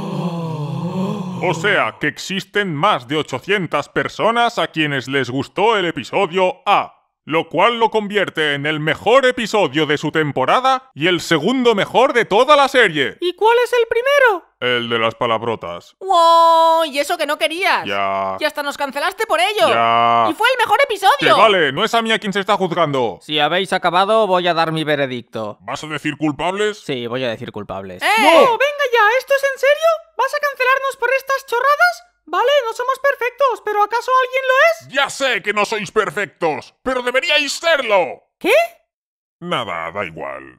O sea, que existen más de 800 personas a quienes les gustó el episodio A lo cual lo convierte en el mejor episodio de su temporada y el segundo mejor de toda la serie. ¿Y cuál es el primero? El de las palabrotas. ¡Wow! Y eso que no querías. Ya. Y hasta nos cancelaste por ello. Ya. Y fue el mejor episodio. Que vale, no es a mí a quien se está juzgando. Si habéis acabado, voy a dar mi veredicto. ¿Vas a decir culpables? Sí, voy a decir culpables. ¡Eh! ¡No! ¡Venga ya! ¿Esto es en serio? ¿Vas a cancelarnos por estas chorradas? Vale, no somos perfectos, pero ¿acaso alguien lo es? Ya sé que no sois perfectos, pero deberíais serlo. ¿Qué? Nada, da igual.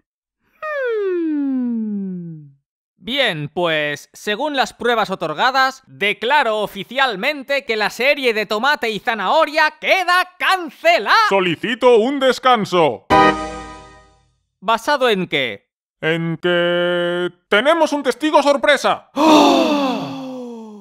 Hmm. Bien, pues, según las pruebas otorgadas, declaro oficialmente que la serie de tomate y zanahoria queda cancelada. Solicito un descanso. ¿Basado en qué? En que... Tenemos un testigo sorpresa. ¡Oh!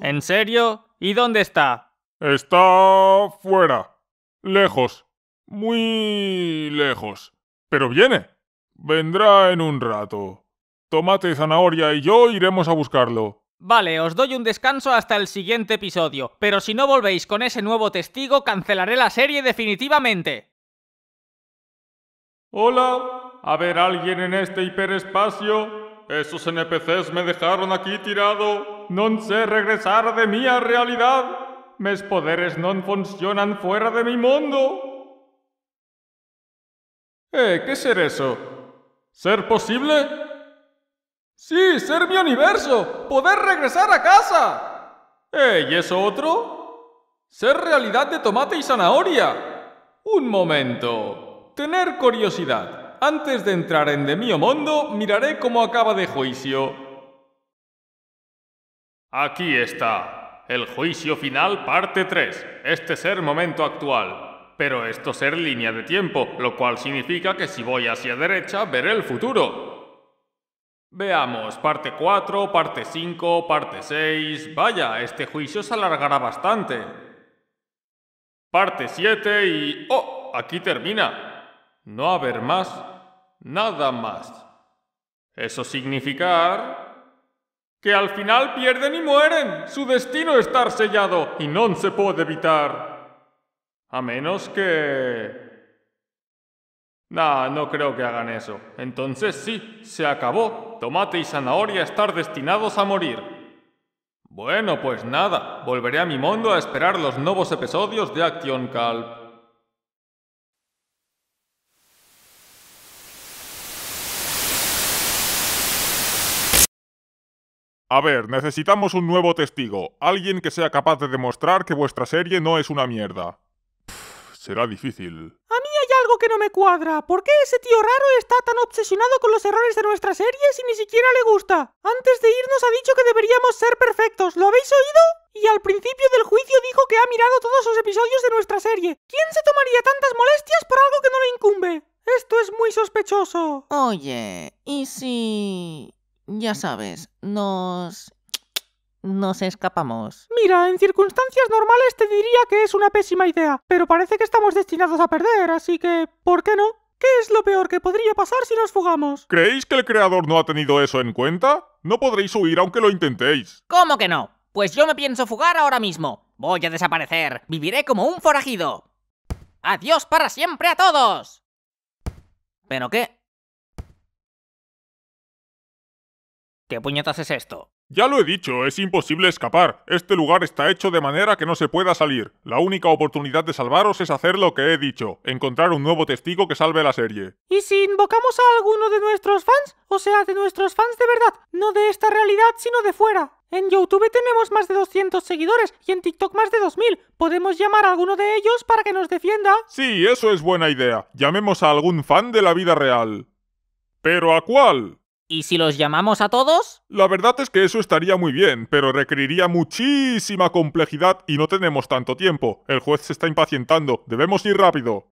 ¿En serio? ¿Y dónde está? Está fuera. Lejos. Muy lejos. Pero viene. Vendrá en un rato. Tomate, zanahoria y yo iremos a buscarlo. Vale, os doy un descanso hasta el siguiente episodio, pero si no volvéis con ese nuevo testigo, cancelaré la serie definitivamente. Hola, ¿a ver alguien en este hiperespacio? Esos NPCs me dejaron aquí tirado. ¡No sé regresar de mi realidad. ¡Mis poderes no funcionan fuera de mi mundo. Eh, ¿qué ser eso? ¿Ser posible? Sí, ser mi universo, poder regresar a casa. Eh, ¿y eso otro? Ser realidad de tomate y zanahoria. Un momento. Tener curiosidad. Antes de entrar en de mío mundo, miraré cómo acaba de juicio. Aquí está. El juicio final, parte 3. Este ser momento actual. Pero esto ser línea de tiempo, lo cual significa que si voy hacia derecha veré el futuro. Veamos, parte 4, parte 5, parte 6... Vaya, este juicio se alargará bastante. Parte 7 y... ¡Oh! Aquí termina. No haber más. Nada más. Eso significa que al final pierden y mueren. Su destino está estar sellado y no se puede evitar. A menos que... Nah, no creo que hagan eso. Entonces sí, se acabó. Tomate y zanahoria estar destinados a morir. Bueno, pues nada, volveré a mi mundo a esperar los nuevos episodios de Action Calp. A ver, necesitamos un nuevo testigo, alguien que sea capaz de demostrar que vuestra serie no es una mierda. será difícil. A mí hay algo que no me cuadra. ¿Por qué ese tío raro está tan obsesionado con los errores de nuestra serie si ni siquiera le gusta? Antes de irnos ha dicho que deberíamos ser perfectos, ¿lo habéis oído? Y al principio del juicio dijo que ha mirado todos los episodios de nuestra serie. ¿Quién se tomaría tantas molestias por algo que no le incumbe? Esto es muy sospechoso. Oye, ¿y si... Ya sabes, nos... Nos escapamos. Mira, en circunstancias normales te diría que es una pésima idea, pero parece que estamos destinados a perder, así que... ¿Por qué no? ¿Qué es lo peor que podría pasar si nos fugamos? ¿Creéis que el creador no ha tenido eso en cuenta? No podréis huir aunque lo intentéis. ¿Cómo que no? Pues yo me pienso fugar ahora mismo. Voy a desaparecer. Viviré como un forajido. Adiós para siempre a todos. ¿Pero qué? ¿Qué puñetas es esto? Ya lo he dicho, es imposible escapar. Este lugar está hecho de manera que no se pueda salir. La única oportunidad de salvaros es hacer lo que he dicho, encontrar un nuevo testigo que salve la serie. ¿Y si invocamos a alguno de nuestros fans? O sea, de nuestros fans de verdad, no de esta realidad, sino de fuera. En YouTube tenemos más de 200 seguidores y en TikTok más de 2000. Podemos llamar a alguno de ellos para que nos defienda. Sí, eso es buena idea. Llamemos a algún fan de la vida real. ¿Pero a cuál? ¿Y si los llamamos a todos? La verdad es que eso estaría muy bien, pero requeriría muchísima complejidad y no tenemos tanto tiempo. El juez se está impacientando, debemos ir rápido.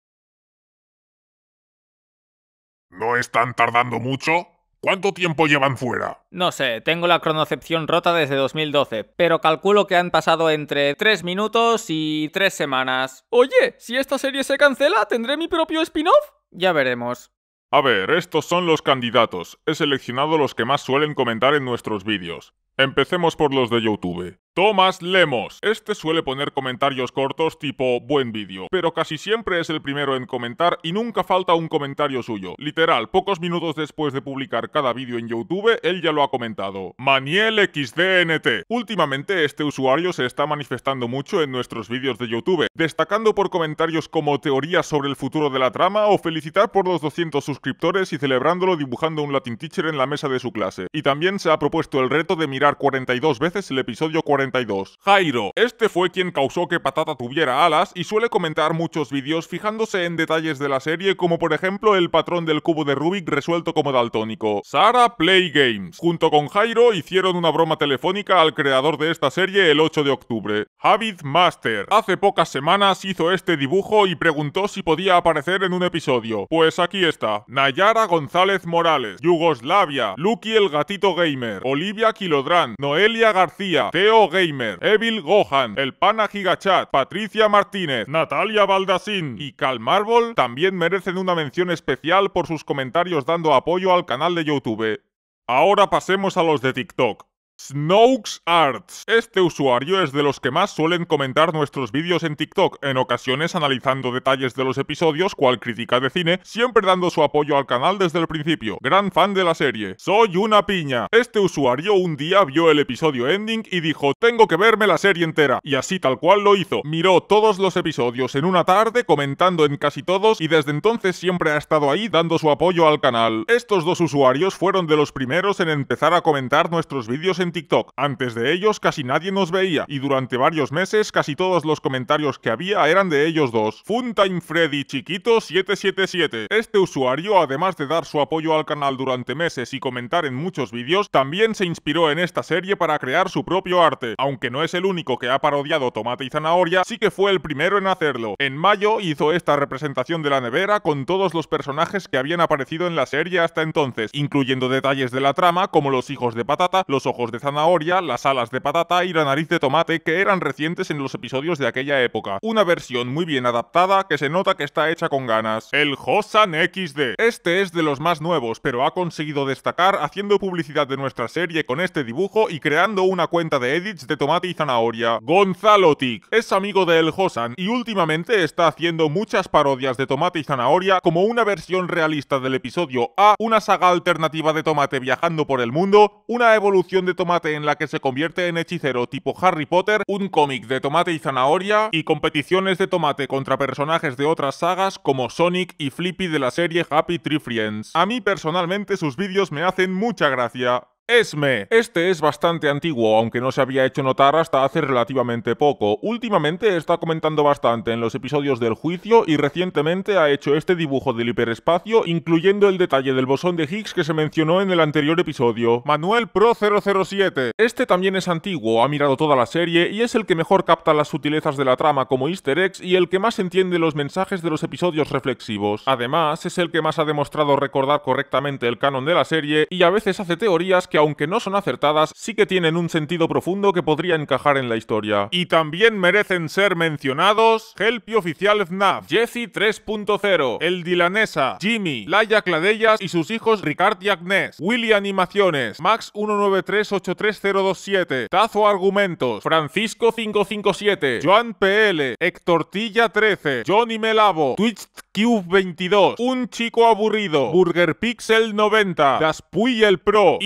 ¿No están tardando mucho? ¿Cuánto tiempo llevan fuera? No sé, tengo la cronocepción rota desde 2012, pero calculo que han pasado entre 3 minutos y 3 semanas. Oye, si esta serie se cancela, ¿tendré mi propio spin-off? Ya veremos. A ver, estos son los candidatos. He seleccionado los que más suelen comentar en nuestros vídeos. Empecemos por los de YouTube. Tomás Lemos. Este suele poner comentarios cortos tipo buen vídeo, pero casi siempre es el primero en comentar y nunca falta un comentario suyo. Literal, pocos minutos después de publicar cada vídeo en YouTube, él ya lo ha comentado. Maniel XDNT. Últimamente este usuario se está manifestando mucho en nuestros vídeos de YouTube, destacando por comentarios como teorías sobre el futuro de la trama o felicitar por los 200 suscriptores y celebrándolo dibujando un Latin Teacher en la mesa de su clase. Y también se ha propuesto el reto de mirar 42 veces el episodio 42. Jairo, este fue quien causó que Patata tuviera alas y suele comentar muchos vídeos fijándose en detalles de la serie como por ejemplo el patrón del cubo de Rubik resuelto como daltónico. Sara Play Games, junto con Jairo hicieron una broma telefónica al creador de esta serie el 8 de octubre. Javid Master, hace pocas semanas hizo este dibujo y preguntó si podía aparecer en un episodio. Pues aquí está, Nayara González Morales, Yugoslavia, Lucky el gatito gamer, Olivia Kilodrán Noelia García, Teo Gamer, Evil Gohan, El Pana Gigachat, Patricia Martínez, Natalia Baldassín y Cal Marvel también merecen una mención especial por sus comentarios dando apoyo al canal de YouTube. Ahora pasemos a los de TikTok. Snokes Arts. Este usuario es de los que más suelen comentar nuestros vídeos en TikTok, en ocasiones analizando detalles de los episodios, cual crítica de cine, siempre dando su apoyo al canal desde el principio. Gran fan de la serie. Soy una piña. Este usuario un día vio el episodio ending y dijo, tengo que verme la serie entera. Y así tal cual lo hizo. Miró todos los episodios en una tarde, comentando en casi todos, y desde entonces siempre ha estado ahí dando su apoyo al canal. Estos dos usuarios fueron de los primeros en empezar a comentar nuestros vídeos en TikTok. Antes de ellos casi nadie nos veía y durante varios meses casi todos los comentarios que había eran de ellos dos. Funtime Freddy Chiquito 777. Este usuario, además de dar su apoyo al canal durante meses y comentar en muchos vídeos, también se inspiró en esta serie para crear su propio arte. Aunque no es el único que ha parodiado Tomate y Zanahoria, sí que fue el primero en hacerlo. En mayo hizo esta representación de la nevera con todos los personajes que habían aparecido en la serie hasta entonces, incluyendo detalles de la trama como los hijos de patata, los ojos de zanahoria, las alas de patata y la nariz de tomate que eran recientes en los episodios de aquella época. Una versión muy bien adaptada que se nota que está hecha con ganas. El Hosan XD. Este es de los más nuevos, pero ha conseguido destacar haciendo publicidad de nuestra serie con este dibujo y creando una cuenta de edits de tomate y zanahoria. Gonzalo Tic. Es amigo de El Hosan y últimamente está haciendo muchas parodias de tomate y zanahoria como una versión realista del episodio A, una saga alternativa de tomate viajando por el mundo, una evolución de tomate en la que se convierte en hechicero tipo Harry Potter, un cómic de tomate y zanahoria y competiciones de tomate contra personajes de otras sagas como Sonic y Flippy de la serie Happy Tree Friends. A mí personalmente sus vídeos me hacen mucha gracia. ESME. Este es bastante antiguo, aunque no se había hecho notar hasta hace relativamente poco. Últimamente está comentando bastante en los episodios del juicio y recientemente ha hecho este dibujo del hiperespacio, incluyendo el detalle del bosón de Higgs que se mencionó en el anterior episodio. Manuel Pro 007. Este también es antiguo, ha mirado toda la serie y es el que mejor capta las sutilezas de la trama como easter eggs y el que más entiende los mensajes de los episodios reflexivos. Además, es el que más ha demostrado recordar correctamente el canon de la serie y a veces hace teorías que aunque no son acertadas, sí que tienen un sentido profundo que podría encajar en la historia. Y también merecen ser mencionados Helpy Oficial FNAF, Jesse 3.0, El Dilanesa, Jimmy, Laia Cladellas y sus hijos Ricard y Agnes, Willy Animaciones, Max 19383027 Tazo Argumentos, Francisco 557, Joan PL, Héctor Tilla 13, Johnny Melavo, Twitch Cube 22, Un Chico Aburrido, Burger Pixel 90, Daspuy el Pro,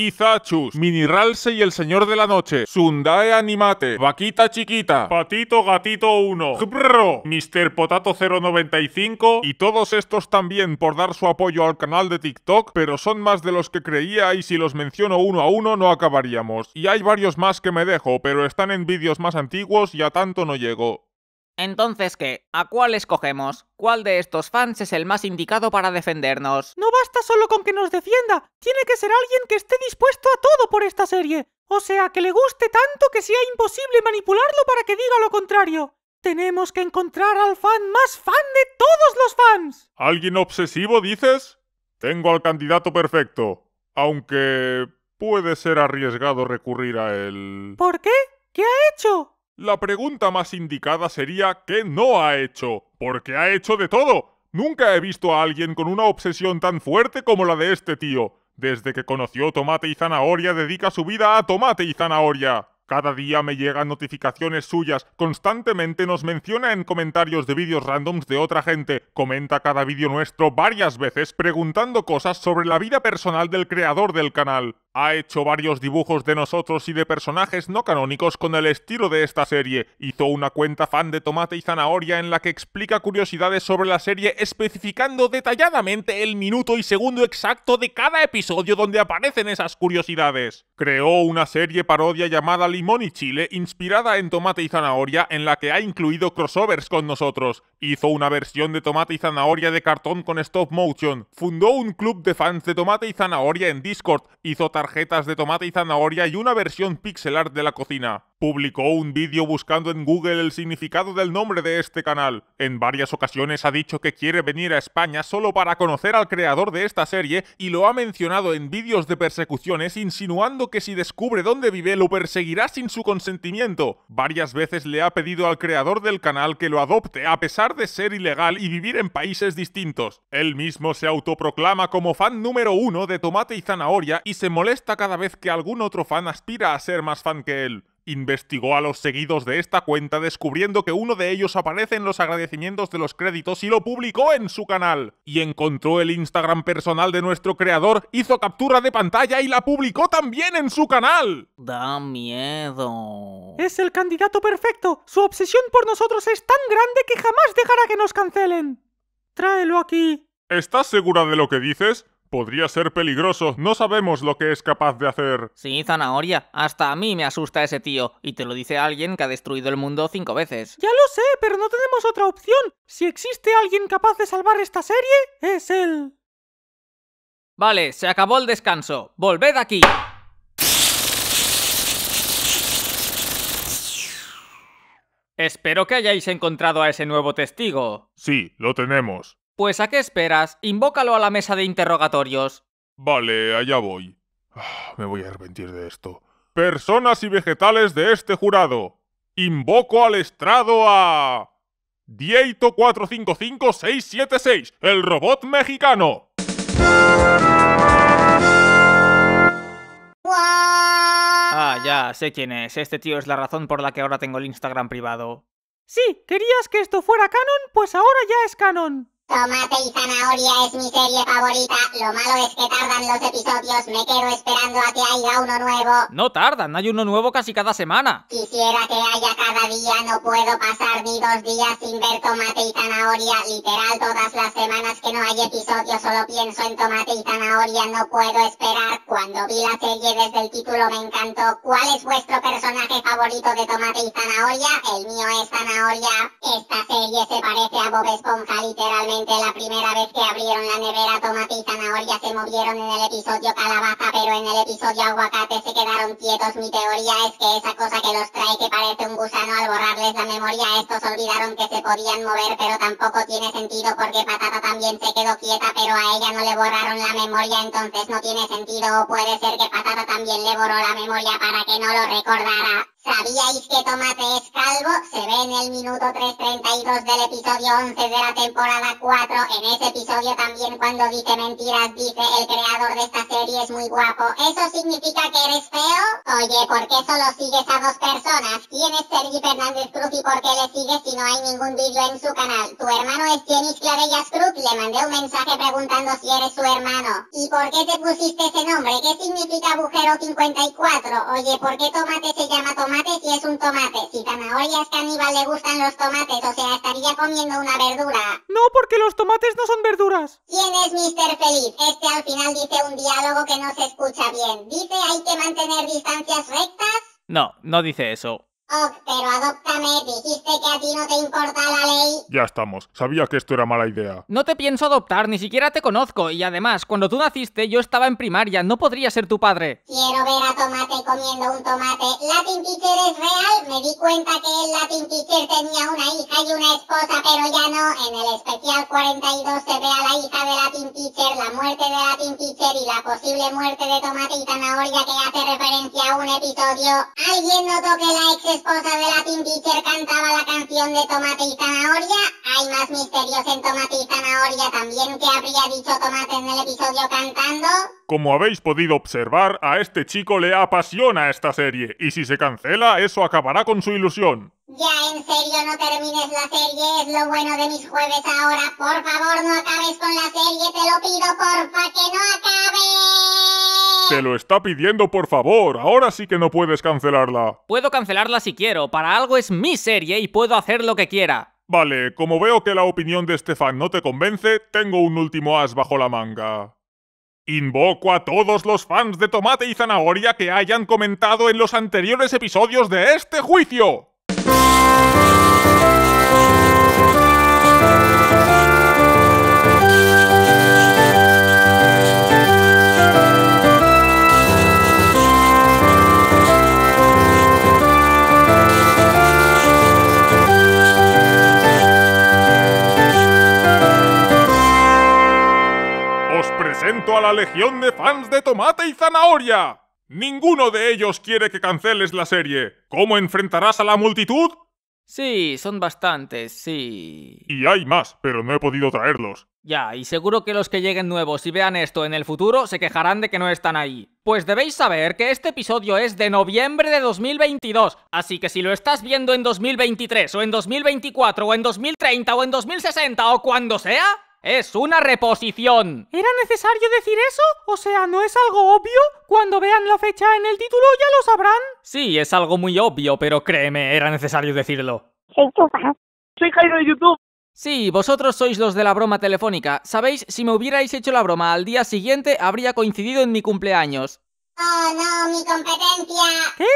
Mini Minirralse y el Señor de la Noche, Sundae Animate, Vaquita Chiquita, Patito Gatito 1, Mister Mr. Potato 095 y todos estos también por dar su apoyo al canal de TikTok, pero son más de los que creía y si los menciono uno a uno no acabaríamos. Y hay varios más que me dejo, pero están en vídeos más antiguos y a tanto no llego. Entonces, ¿qué? ¿A cuál escogemos? ¿Cuál de estos fans es el más indicado para defendernos? No basta solo con que nos defienda, tiene que ser alguien que esté dispuesto a todo por esta serie. O sea, que le guste tanto que sea imposible manipularlo para que diga lo contrario. Tenemos que encontrar al fan más fan de todos los fans. ¿Alguien obsesivo, dices? Tengo al candidato perfecto, aunque puede ser arriesgado recurrir a él. ¿Por qué? ¿Qué ha hecho? La pregunta más indicada sería ¿qué no ha hecho? Porque ha hecho de todo. Nunca he visto a alguien con una obsesión tan fuerte como la de este tío. Desde que conoció Tomate y Zanahoria dedica su vida a Tomate y Zanahoria. Cada día me llegan notificaciones suyas, constantemente nos menciona en comentarios de vídeos randoms de otra gente, comenta cada vídeo nuestro varias veces preguntando cosas sobre la vida personal del creador del canal. Ha hecho varios dibujos de nosotros y de personajes no canónicos con el estilo de esta serie. Hizo una cuenta fan de Tomate y Zanahoria en la que explica curiosidades sobre la serie especificando detalladamente el minuto y segundo exacto de cada episodio donde aparecen esas curiosidades. Creó una serie parodia llamada Limón y Chile inspirada en Tomate y Zanahoria en la que ha incluido crossovers con nosotros. Hizo una versión de Tomate y Zanahoria de cartón con stop motion. Fundó un club de fans de Tomate y Zanahoria en Discord. Hizo tarjetas de tomate y zanahoria y una versión pixel art de la cocina. Publicó un vídeo buscando en Google el significado del nombre de este canal. En varias ocasiones ha dicho que quiere venir a España solo para conocer al creador de esta serie y lo ha mencionado en vídeos de persecuciones insinuando que si descubre dónde vive lo perseguirá sin su consentimiento. Varias veces le ha pedido al creador del canal que lo adopte a pesar de ser ilegal y vivir en países distintos. Él mismo se autoproclama como fan número uno de Tomate y Zanahoria y se molesta cada vez que algún otro fan aspira a ser más fan que él. Investigó a los seguidos de esta cuenta descubriendo que uno de ellos aparece en los agradecimientos de los créditos y lo publicó en su canal. Y encontró el Instagram personal de nuestro creador, hizo captura de pantalla y la publicó también en su canal. Da miedo. Es el candidato perfecto. Su obsesión por nosotros es tan grande que jamás dejará que nos cancelen. Tráelo aquí. ¿Estás segura de lo que dices? podría ser peligroso. No sabemos lo que es capaz de hacer. Sí, zanahoria. Hasta a mí me asusta ese tío. Y te lo dice alguien que ha destruido el mundo cinco veces. Ya lo sé, pero no tenemos otra opción. Si existe alguien capaz de salvar esta serie, es él. Vale, se acabó el descanso. Volved aquí. Espero que hayáis encontrado a ese nuevo testigo. Sí, lo tenemos. Pues a qué esperas, invócalo a la mesa de interrogatorios. Vale, allá voy. Ah, me voy a arrepentir de esto. Personas y vegetales de este jurado. Invoco al estrado a... Dieito 455676, el robot mexicano. Ah, ya, sé quién es. Este tío es la razón por la que ahora tengo el Instagram privado. Sí, querías que esto fuera canon, pues ahora ya es canon. Tomate y zanahoria es mi serie favorita. Lo malo es que tardan los episodios. Me quedo esperando a que haya uno nuevo. No tardan, hay uno nuevo casi cada semana. Quisiera que haya cada día. No puedo pasar ni dos días sin ver tomate y zanahoria. Literal, todas las semanas que no hay episodio solo pienso en tomate y zanahoria. No puedo esperar. Cuando vi la serie desde el título me encantó. ¿Cuál es vuestro personaje favorito de tomate y zanahoria? El mío es zanahoria. Esta serie se parece a Bob Esponja literalmente la primera vez que abrieron la nevera tomate y zanahoria se movieron en el episodio calabaza, pero en el episodio aguacate se quedaron quietos. Mi teoría es que esa cosa que los trae que parece un gusano al borrarles la memoria, estos olvidaron que se podían mover, pero tampoco tiene sentido porque Patata también se quedó quieta, pero a ella no le borraron la memoria, entonces no tiene sentido. O puede ser que Patata también le borró la memoria para que no lo recordara. ¿Sabíais que Tomate es calvo? Se ve en el minuto 3.32 del episodio 11 de la temporada 4. En ese episodio también cuando dice mentiras dice el creador de esta serie es muy guapo. ¿Eso significa que eres feo? Oye, ¿por qué solo sigues a dos personas? ¿Quién es Sergi Fernández Cruz y por qué le sigues si no hay ningún vídeo en su canal? Tu hermano es Jenis Clavellas Cruz. Le mandé un mensaje preguntando si eres su hermano. ¿Y por qué te pusiste ese nombre? ¿Qué significa agujero 54? Oye, ¿por qué Tomate se llama Tomate? si es un tomate. Si zanahoria es caníbal, le gustan los tomates, o sea, estaría comiendo una verdura. No, porque los tomates no son verduras. ¿Quién es Mr. Feliz? Este al final dice un diálogo que no se escucha bien. Dice hay que mantener distancias rectas. No, no dice eso. Oh, pero adóptame, dijiste que a ti no te importa la ley. Ya estamos, sabía que esto era mala idea. No te pienso adoptar, ni siquiera te conozco, y además, cuando tú naciste yo estaba en primaria, no podría ser tu padre. Quiero ver a Tomate comiendo un tomate. La Teacher es real, me di cuenta que el Latin Teacher tenía una hija y una esposa, pero ya no. En el especial 42 se ve a la hija de La Teacher, la muerte de La Teacher y la posible muerte de Tomate y Zanahoria que hace referencia a un episodio. Alguien no toque la ex esposa de Latin Teacher cantaba la canción de Tomate y Zanahoria, hay más misterios en Tomate y Zanahoria también que habría dicho Tomate en el episodio cantando. Como habéis podido observar, a este chico le apasiona esta serie, y si se cancela, eso acabará con su ilusión. Ya en serio no termines la serie, es lo bueno de mis jueves ahora. Por favor, no acabes con la serie, te lo pido porfa, que no acabe. Te lo está pidiendo por favor, ahora sí que no puedes cancelarla. Puedo cancelarla si quiero, para algo es mi serie y puedo hacer lo que quiera. Vale, como veo que la opinión de este fan no te convence, tengo un último as bajo la manga. Invoco a todos los fans de Tomate y Zanahoria que hayan comentado en los anteriores episodios de este juicio. Os presento a la legión de fans de tomate y zanahoria. Ninguno de ellos quiere que canceles la serie. ¿Cómo enfrentarás a la multitud? Sí, son bastantes, sí. Y hay más, pero no he podido traerlos. Ya, y seguro que los que lleguen nuevos y vean esto en el futuro se quejarán de que no están ahí. Pues debéis saber que este episodio es de noviembre de 2022, así que si lo estás viendo en 2023 o en 2024 o en 2030 o en 2060 o cuando sea, ¡Es una reposición! ¿Era necesario decir eso? O sea, ¿no es algo obvio? Cuando vean la fecha en el título ya lo sabrán. Sí, es algo muy obvio, pero créeme, era necesario decirlo. Soy Chupa Soy Jairo de YouTube. Sí, vosotros sois los de la broma telefónica. Sabéis, si me hubierais hecho la broma al día siguiente, habría coincidido en mi cumpleaños. Oh, no, mi competencia. ¿Qué?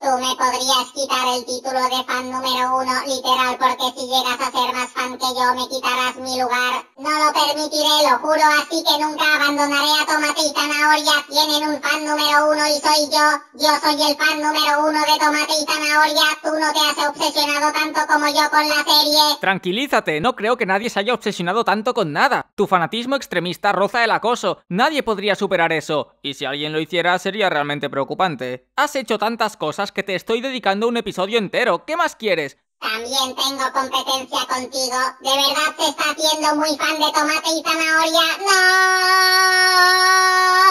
Tú me podrías quitar el título de fan número uno, literal, porque si llegas a ser más fan que yo, me quitarás mi lugar. No lo permitiré, lo juro, así que nunca abandonaré a Tomate y Zanahoria. Tienen un fan número uno y soy yo. Yo soy el fan número uno de Tomate y Zanahoria. Tú no te has obsesionado tanto como yo con la serie. Tranquilízate, no creo que nadie se haya obsesionado tanto con nada. Tu fanatismo extremista roza el acoso. Nadie podría superar eso. Y si alguien lo hiciera, sería realmente preocupante. Has hecho tantas cosas que te estoy dedicando un episodio entero. ¿Qué más quieres? También tengo competencia contigo. ¿De verdad te está haciendo muy fan de tomate y zanahoria?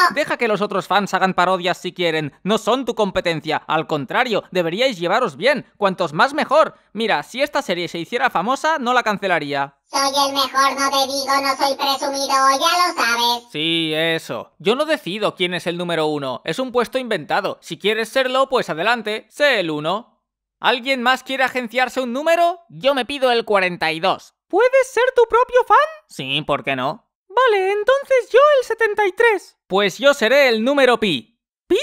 ¡No! Deja que los otros fans hagan parodias si quieren. No son tu competencia. Al contrario, deberíais llevaros bien. Cuantos más mejor. Mira, si esta serie se hiciera famosa, no la cancelaría. Soy el mejor, no te digo, no soy presumido, ya lo sabes. Sí, eso. Yo no decido quién es el número uno. Es un puesto inventado. Si quieres serlo, pues adelante, sé el uno. ¿Alguien más quiere agenciarse un número? Yo me pido el 42. ¿Puedes ser tu propio fan? Sí, ¿por qué no? Vale, entonces yo el 73. Pues yo seré el número pi. ¿Pi?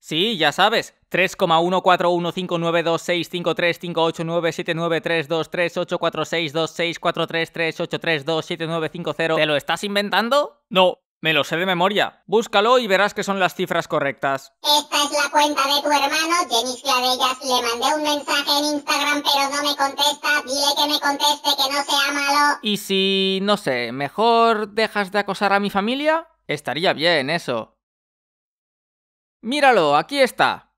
Sí, ya sabes. 3,14159265358979323846264338327950 ¿Te lo estás inventando? No. Me lo sé de memoria. Búscalo y verás que son las cifras correctas. Esta es la cuenta de tu hermano, Jenny Clavellas Le mandé un mensaje en Instagram, pero no me contesta. Dile que me conteste, que no sea malo. ¿Y si, no sé, mejor dejas de acosar a mi familia? Estaría bien eso. Míralo, aquí está.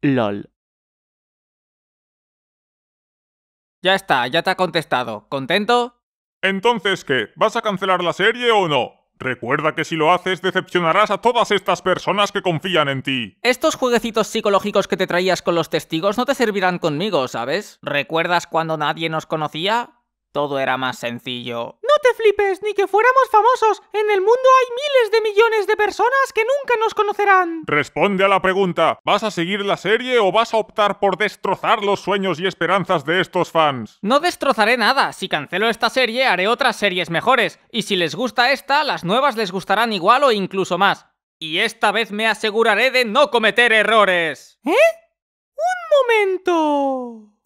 LOL Ya está, ya te ha contestado. ¿Contento? Entonces, ¿qué? ¿Vas a cancelar la serie o no? Recuerda que si lo haces decepcionarás a todas estas personas que confían en ti. Estos jueguecitos psicológicos que te traías con los testigos no te servirán conmigo, ¿sabes? ¿Recuerdas cuando nadie nos conocía? todo era más sencillo. No te flipes, ni que fuéramos famosos. En el mundo hay miles de millones de personas que nunca nos conocerán. Responde a la pregunta, ¿vas a seguir la serie o vas a optar por destrozar los sueños y esperanzas de estos fans? No destrozaré nada. Si cancelo esta serie, haré otras series mejores. Y si les gusta esta, las nuevas les gustarán igual o incluso más. Y esta vez me aseguraré de no cometer errores. ¿Eh? Un momento.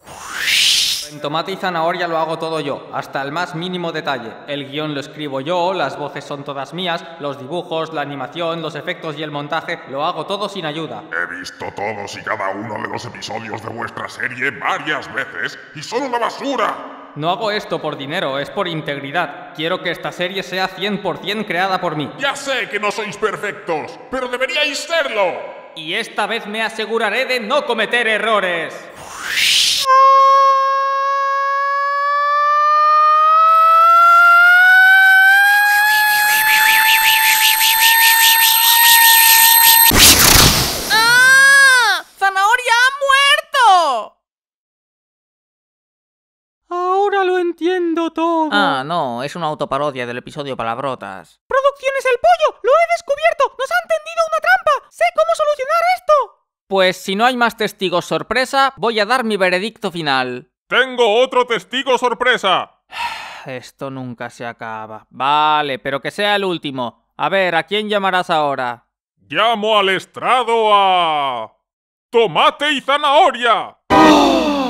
En tomate y zanahoria lo hago todo yo, hasta el más mínimo detalle. El guión lo escribo yo, las voces son todas mías, los dibujos, la animación, los efectos y el montaje, lo hago todo sin ayuda. He visto todos y cada uno de los episodios de vuestra serie varias veces y son una basura. No hago esto por dinero, es por integridad. Quiero que esta serie sea 100% creada por mí. Ya sé que no sois perfectos, pero deberíais serlo. Y esta vez me aseguraré de no cometer errores. entiendo todo. Ah, no, es una autoparodia del episodio Palabrotas. ¡Producciones El Pollo! ¡Lo he descubierto! ¡Nos han tendido una trampa! ¡Sé cómo solucionar esto! Pues si no hay más testigos sorpresa, voy a dar mi veredicto final. ¡Tengo otro testigo sorpresa! Esto nunca se acaba. Vale, pero que sea el último. A ver, ¿a quién llamarás ahora? Llamo al estrado a... Tomate y zanahoria. ¡Oh!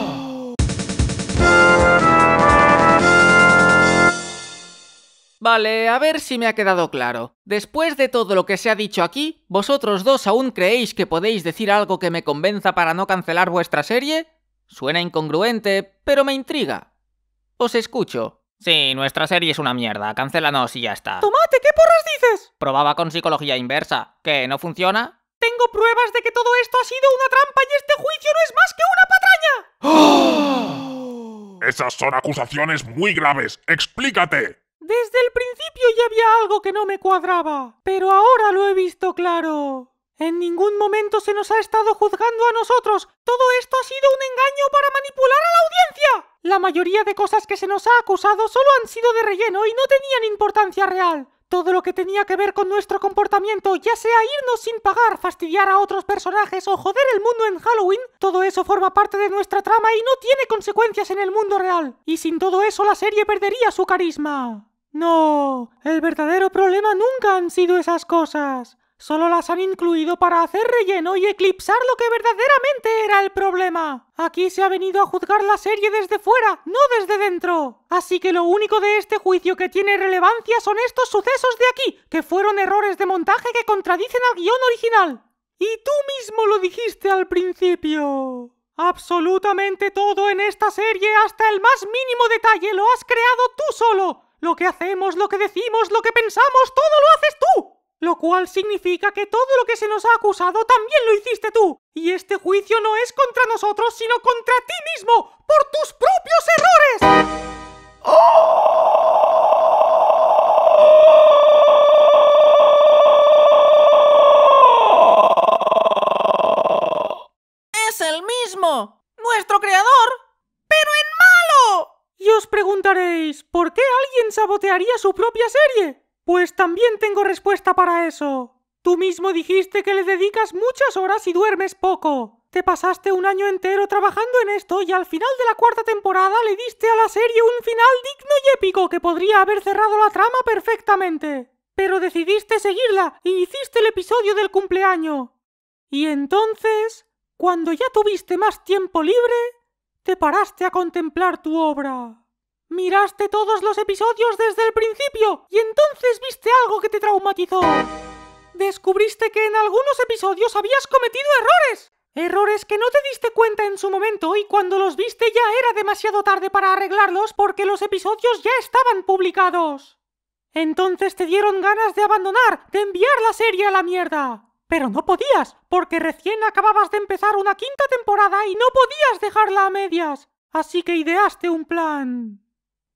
Vale, a ver si me ha quedado claro. Después de todo lo que se ha dicho aquí, ¿vosotros dos aún creéis que podéis decir algo que me convenza para no cancelar vuestra serie? Suena incongruente, pero me intriga. Os escucho. Sí, nuestra serie es una mierda, cancélanos y ya está. ¡Tomate, qué porras dices! Probaba con psicología inversa. ¿Qué, no funciona? Tengo pruebas de que todo esto ha sido una trampa y este juicio no es más que una patraña. ¡Oh! Esas son acusaciones muy graves. ¡Explícate! Desde el principio ya había algo que no me cuadraba, pero ahora lo he visto claro. En ningún momento se nos ha estado juzgando a nosotros. Todo esto ha sido un engaño para manipular a la audiencia. La mayoría de cosas que se nos ha acusado solo han sido de relleno y no tenían importancia real. Todo lo que tenía que ver con nuestro comportamiento, ya sea irnos sin pagar, fastidiar a otros personajes o joder el mundo en Halloween, todo eso forma parte de nuestra trama y no tiene consecuencias en el mundo real. Y sin todo eso la serie perdería su carisma. No, el verdadero problema nunca han sido esas cosas. Solo las han incluido para hacer relleno y eclipsar lo que verdaderamente era el problema. Aquí se ha venido a juzgar la serie desde fuera, no desde dentro. Así que lo único de este juicio que tiene relevancia son estos sucesos de aquí, que fueron errores de montaje que contradicen al guión original. Y tú mismo lo dijiste al principio. Absolutamente todo en esta serie, hasta el más mínimo detalle, lo has creado tú solo, lo que hacemos, lo que decimos, lo que pensamos, todo lo haces tú. Lo cual significa que todo lo que se nos ha acusado también lo hiciste tú. Y este juicio no es contra nosotros, sino contra ti mismo, por tus propios errores. ¡Es el mismo, nuestro creador, pero en malo. Y os preguntaréis, ¿por qué alguien sabotearía su propia serie? Pues también tengo respuesta para eso. Tú mismo dijiste que le dedicas muchas horas y duermes poco. Te pasaste un año entero trabajando en esto y al final de la cuarta temporada le diste a la serie un final digno y épico que podría haber cerrado la trama perfectamente. Pero decidiste seguirla y hiciste el episodio del cumpleaños. Y entonces, cuando ya tuviste más tiempo libre, te paraste a contemplar tu obra. Miraste todos los episodios desde el principio y entonces viste algo que te traumatizó. Descubriste que en algunos episodios habías cometido errores. Errores que no te diste cuenta en su momento y cuando los viste ya era demasiado tarde para arreglarlos porque los episodios ya estaban publicados. Entonces te dieron ganas de abandonar, de enviar la serie a la mierda. Pero no podías, porque recién acababas de empezar una quinta temporada y no podías dejarla a medias. Así que ideaste un plan.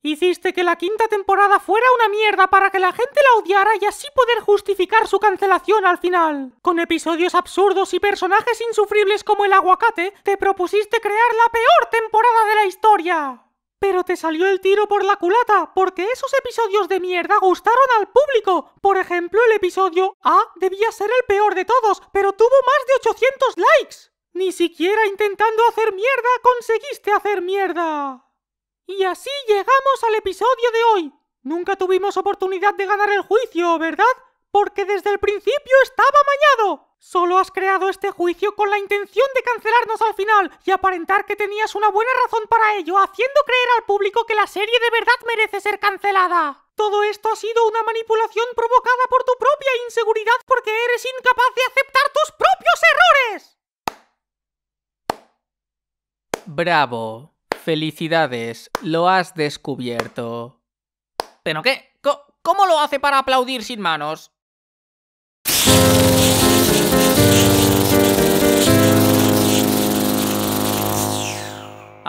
Hiciste que la quinta temporada fuera una mierda para que la gente la odiara y así poder justificar su cancelación al final. Con episodios absurdos y personajes insufribles como el aguacate, te propusiste crear la peor temporada de la historia. Pero te salió el tiro por la culata, porque esos episodios de mierda gustaron al público. Por ejemplo, el episodio A debía ser el peor de todos, pero tuvo más de 800 likes. Ni siquiera intentando hacer mierda conseguiste hacer mierda. Y así llegamos al episodio de hoy. Nunca tuvimos oportunidad de ganar el juicio, ¿verdad? Porque desde el principio estaba mañado. Solo has creado este juicio con la intención de cancelarnos al final y aparentar que tenías una buena razón para ello, haciendo creer al público que la serie de verdad merece ser cancelada. Todo esto ha sido una manipulación provocada por tu propia inseguridad porque eres incapaz de aceptar tus propios errores. Bravo. Felicidades. Lo has descubierto. ¿Pero qué? ¿Cómo lo hace para aplaudir sin manos?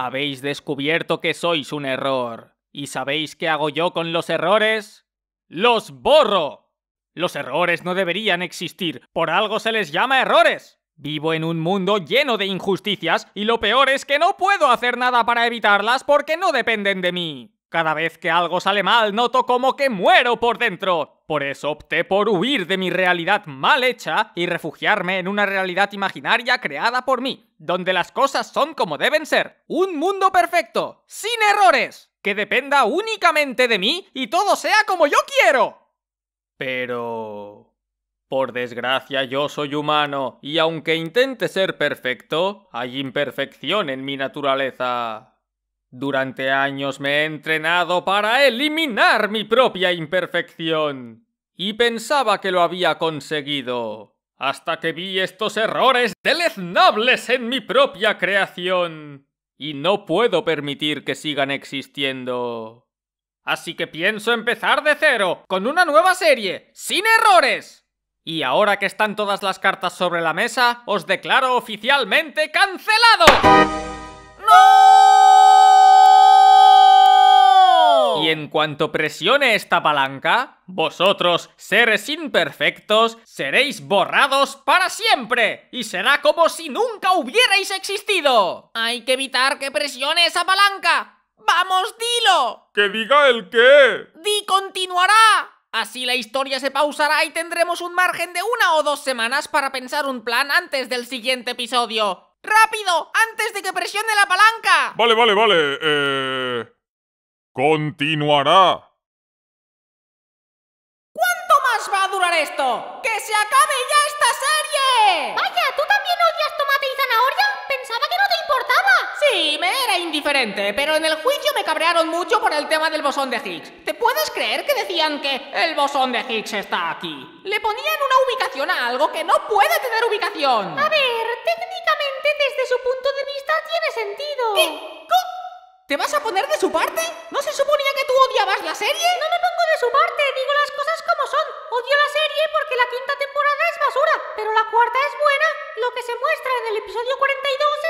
Habéis descubierto que sois un error. ¿Y sabéis qué hago yo con los errores? ¡Los borro! Los errores no deberían existir. Por algo se les llama errores. Vivo en un mundo lleno de injusticias y lo peor es que no puedo hacer nada para evitarlas porque no dependen de mí. Cada vez que algo sale mal, noto como que muero por dentro. Por eso opté por huir de mi realidad mal hecha y refugiarme en una realidad imaginaria creada por mí, donde las cosas son como deben ser. Un mundo perfecto, sin errores, que dependa únicamente de mí y todo sea como yo quiero. Pero... Por desgracia yo soy humano, y aunque intente ser perfecto, hay imperfección en mi naturaleza. Durante años me he entrenado para eliminar mi propia imperfección. Y pensaba que lo había conseguido. Hasta que vi estos errores deleznables en mi propia creación. Y no puedo permitir que sigan existiendo. Así que pienso empezar de cero, con una nueva serie, sin errores. Y ahora que están todas las cartas sobre la mesa, os declaro oficialmente cancelado. ¡No! Y en cuanto presione esta palanca, vosotros, seres imperfectos, seréis borrados para siempre y será como si nunca hubierais existido. Hay que evitar que presione esa palanca. ¡Vamos, dilo! ¿Que diga el qué? ¡Di continuará! Así la historia se pausará y tendremos un margen de una o dos semanas para pensar un plan antes del siguiente episodio. ¡Rápido! ¡Antes de que presione la palanca! Vale, vale, vale. Eh continuará. ¿Cuánto más va a durar esto? ¡Que se acabe ya esta serie! Vaya, ¿tú también odias tomate y zanahoria? Pensaba que no te importaba. Sí, me era indiferente, pero en el juicio me cabrearon mucho por el tema del bosón de Higgs. ¿Te puedes creer que decían que el bosón de Higgs está aquí? Le ponían una ubicación a algo que no puede tener ubicación. A ver, técnicamente desde su punto de vista tiene sentido. ¿Qué? ¿Te vas a poner de su parte? ¿No se suponía que tú odiabas la serie? No me pongo de su parte, digo las cosas como son. Odio la serie porque la quinta temporada es basura, pero la cuarta es buena. Lo que se muestra en el episodio 42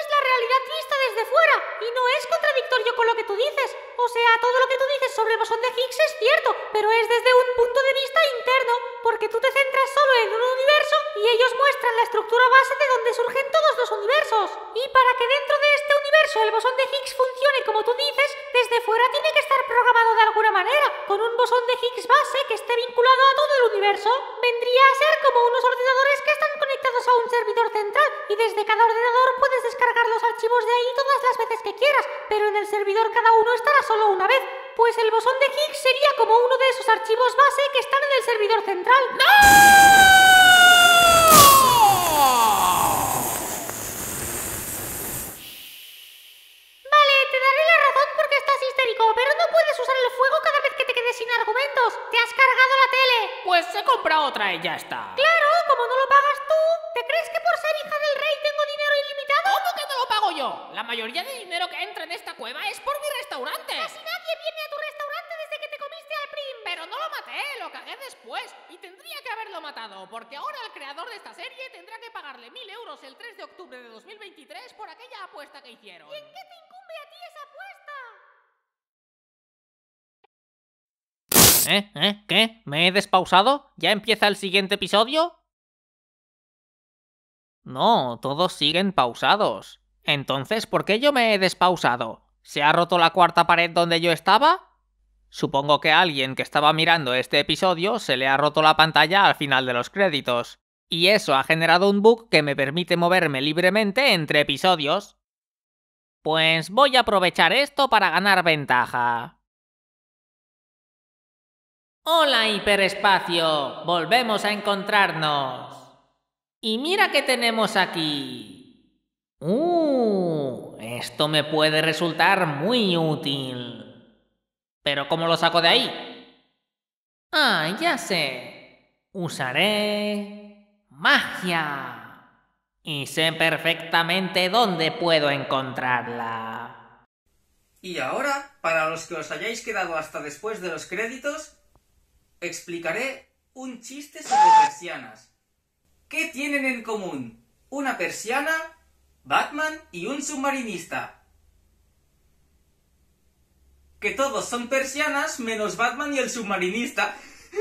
es la realidad vista desde fuera y no es contradictorio con lo que tú dices. O sea, todo lo que tú dices sobre el bosón de Higgs es cierto, pero es desde un punto de vista interno, porque tú te centras solo en un universo y ellos muestran la estructura base de donde surgen todos los universos. Y para que dentro de este universo el bosón de Higgs funcione como dices, desde fuera tiene que estar programado de alguna manera, con un bosón de Higgs base que esté vinculado a todo el universo. Vendría a ser como unos ordenadores que están conectados a un servidor central y desde cada ordenador puedes descargar los archivos de ahí todas las veces que quieras, pero en el servidor cada uno estará solo una vez. Pues el bosón de Higgs sería como uno de esos archivos base que están en el servidor central. daré la razón porque estás histérico, pero no puedes usar el fuego cada vez que te quedes sin argumentos. Te has cargado la tele. Pues se compra otra y ya está. Claro, como no lo pagas tú, ¿te crees que por ser hija del rey tengo dinero ilimitado? ¿Cómo que no lo pago yo? La mayoría de dinero que entra en esta cueva es por mi restaurante. Casi nadie viene a tu restaurante desde que te comiste al prim. Pero no lo maté, lo cagué después. Y tendría que haberlo matado, porque ahora el creador de esta serie tendrá que pagarle mil euros el 3 de octubre de 2023 por aquella apuesta que hicieron. ¿Y en qué ¿Eh? ¿Eh? ¿Qué? ¿Me he despausado? ¿Ya empieza el siguiente episodio? No, todos siguen pausados. Entonces, ¿por qué yo me he despausado? ¿Se ha roto la cuarta pared donde yo estaba? Supongo que a alguien que estaba mirando este episodio se le ha roto la pantalla al final de los créditos. Y eso ha generado un bug que me permite moverme libremente entre episodios. Pues voy a aprovechar esto para ganar ventaja. Hola hiperespacio, volvemos a encontrarnos. Y mira qué tenemos aquí. Uh, esto me puede resultar muy útil. Pero ¿cómo lo saco de ahí? Ah, ya sé. Usaré magia. Y sé perfectamente dónde puedo encontrarla. Y ahora, para los que os hayáis quedado hasta después de los créditos, explicaré un chiste sobre persianas. ¿Qué tienen en común una persiana, Batman y un submarinista? Que todos son persianas menos Batman y el submarinista.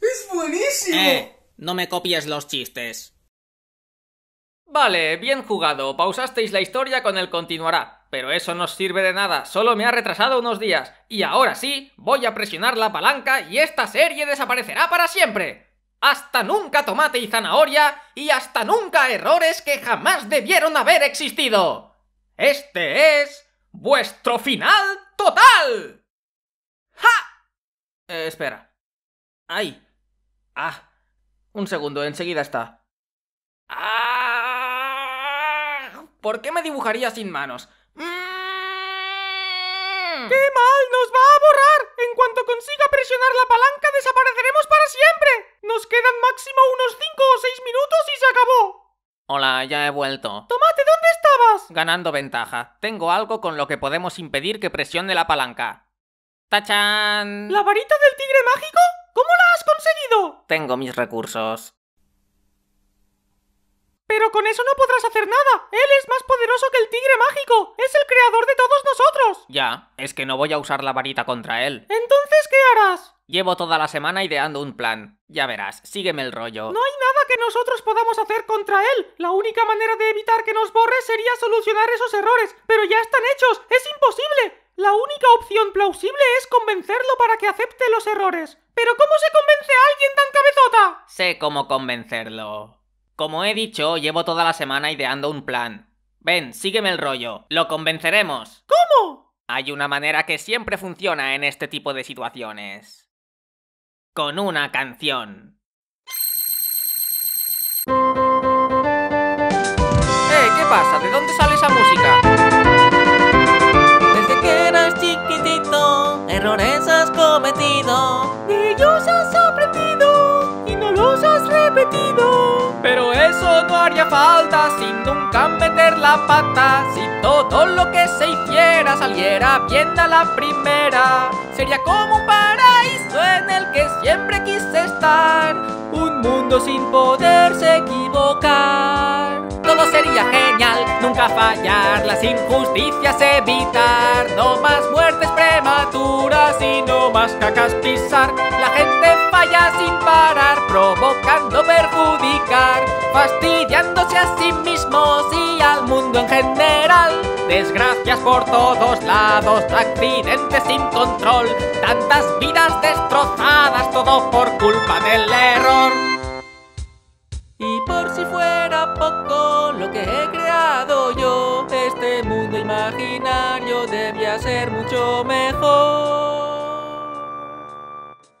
¡Es buenísimo! Eh, no me copies los chistes. Vale, bien jugado. Pausasteis la historia con el continuará pero eso no sirve de nada, solo me ha retrasado unos días. Y ahora sí, voy a presionar la palanca y esta serie desaparecerá para siempre. Hasta nunca tomate y zanahoria y hasta nunca errores que jamás debieron haber existido. Este es vuestro final total. ¡Ja! Eh, espera. ¡Ay! Ah. Un segundo, enseguida está. Ah, ¿Por qué me dibujaría sin manos? ¡Qué mal! ¡Nos va a borrar! En cuanto consiga presionar la palanca desapareceremos para siempre. Nos quedan máximo unos 5 o 6 minutos y se acabó. Hola, ya he vuelto. Tomate, ¿dónde estabas? Ganando ventaja. Tengo algo con lo que podemos impedir que presione la palanca. Tachan. ¿La varita del tigre mágico? ¿Cómo la has conseguido? Tengo mis recursos. Pero con eso no podrás hacer nada. Él es más poderoso que el tigre mágico. Es el creador de todos nosotros. Ya, es que no voy a usar la varita contra él. Entonces, ¿qué harás? Llevo toda la semana ideando un plan. Ya verás, sígueme el rollo. No hay nada que nosotros podamos hacer contra él. La única manera de evitar que nos borre sería solucionar esos errores. Pero ya están hechos. Es imposible. La única opción plausible es convencerlo para que acepte los errores. Pero ¿cómo se convence a alguien tan cabezota? Sé cómo convencerlo. Como he dicho, llevo toda la semana ideando un plan. Ven, sígueme el rollo. Lo convenceremos. ¿Cómo? Hay una manera que siempre funciona en este tipo de situaciones. Con una canción. ¡Eh! ¿Qué pasa? ¿De dónde sale esa música? Pero eso no haría falta sin nunca meter la pata Si todo lo que se hiciera saliera bien a la primera Sería como un paraíso en el que siempre quise estar Un mundo sin poderse equivocar Todo sería genial, nunca fallar, las injusticias evitar No más muertes prematuras y no más cacas pisar La gente provocando perjudicar, fastidiándose a sí mismos y al mundo en general. Desgracias por todos lados, accidentes sin control, tantas vidas destrozadas, todo por culpa del error. Y por si fuera poco lo que he creado yo, este mundo imaginario debía ser mucho mejor.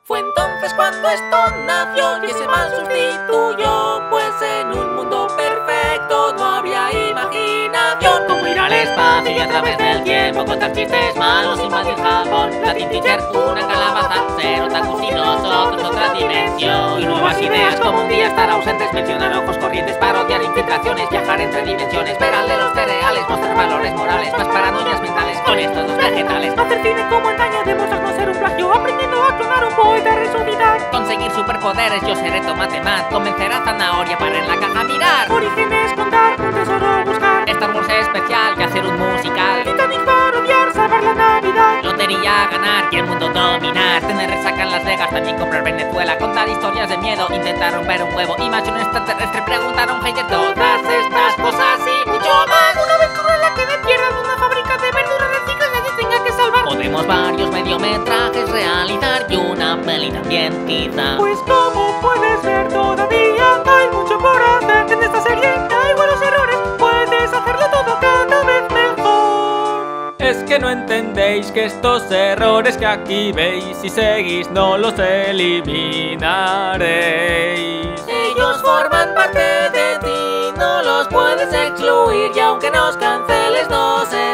Fue entonces cuando esto nació y ese mal sustituyó, pues en un mundo perfecto no había imaginación al espacio y a través del tiempo contar chistes malos y más jabón La Teacher, una calabaza, cero tan y nosotros otra dimensión Y nuevas ideas como un día estar ausentes, mencionar ojos corrientes, parodiar infiltraciones Viajar entre dimensiones, ver al de los cereales, mostrar valores morales, más paranoias mentales con estos dos vegetales Hacer cine como engañaremos no ser un plagio, aprendiendo a clonar un poeta resucitar Conseguir superpoderes, yo seré tomate más. convencer a zanahoria para en la caja mirar Orígenes, contar un tesoro, buscar esta Wars especial, que hacer un musical. Titanic rodear, salvar la Navidad. Lotería ganar y el mundo dominar. Tener resaca en Las Vegas, también comprar Venezuela. Contar historias de miedo, intentar romper un huevo. Y un extraterrestre preguntar a un todas estas cosas y mucho más. Una vez en la que tierra de una fábrica de verduras y nadie tenga que salvar. Podemos varios mediometrajes realizar y una pelita bien Pues como puedes ver todavía Es que no entendéis que estos errores que aquí veis Si seguís no los eliminaréis Ellos forman parte de ti, no los puedes excluir Y aunque nos canceles no se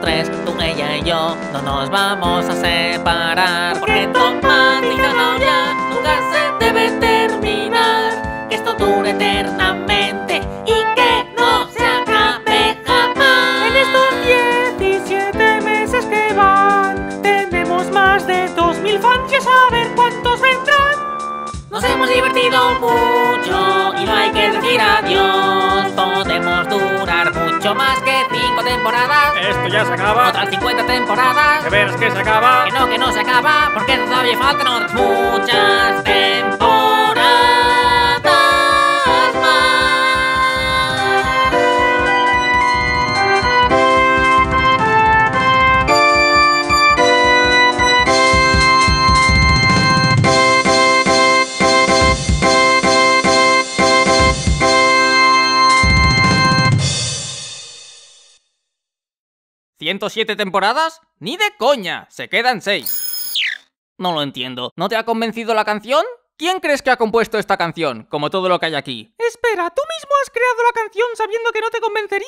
tres, tú, ella y yo, no nos vamos a separar. Porque tomar y ya nunca se debe terminar. Que esto dure eternamente y que no se acabe jamás. En estos 17 meses que van, tenemos más de 2000 fans y a saber cuántos vendrán. Nos hemos divertido mucho y no hay que decir adiós. Podemos durar mucho más temporada. Esto ya se acaba. Otras 50 temporadas. Que verás que se acaba. Que no, que no se acaba. Porque todavía faltan otras muchas temporadas. 107 temporadas? Ni de coña, se quedan 6. No lo entiendo. ¿No te ha convencido la canción? ¿Quién crees que ha compuesto esta canción? Como todo lo que hay aquí. Espera, ¿tú mismo has creado la canción sabiendo que no te convencería?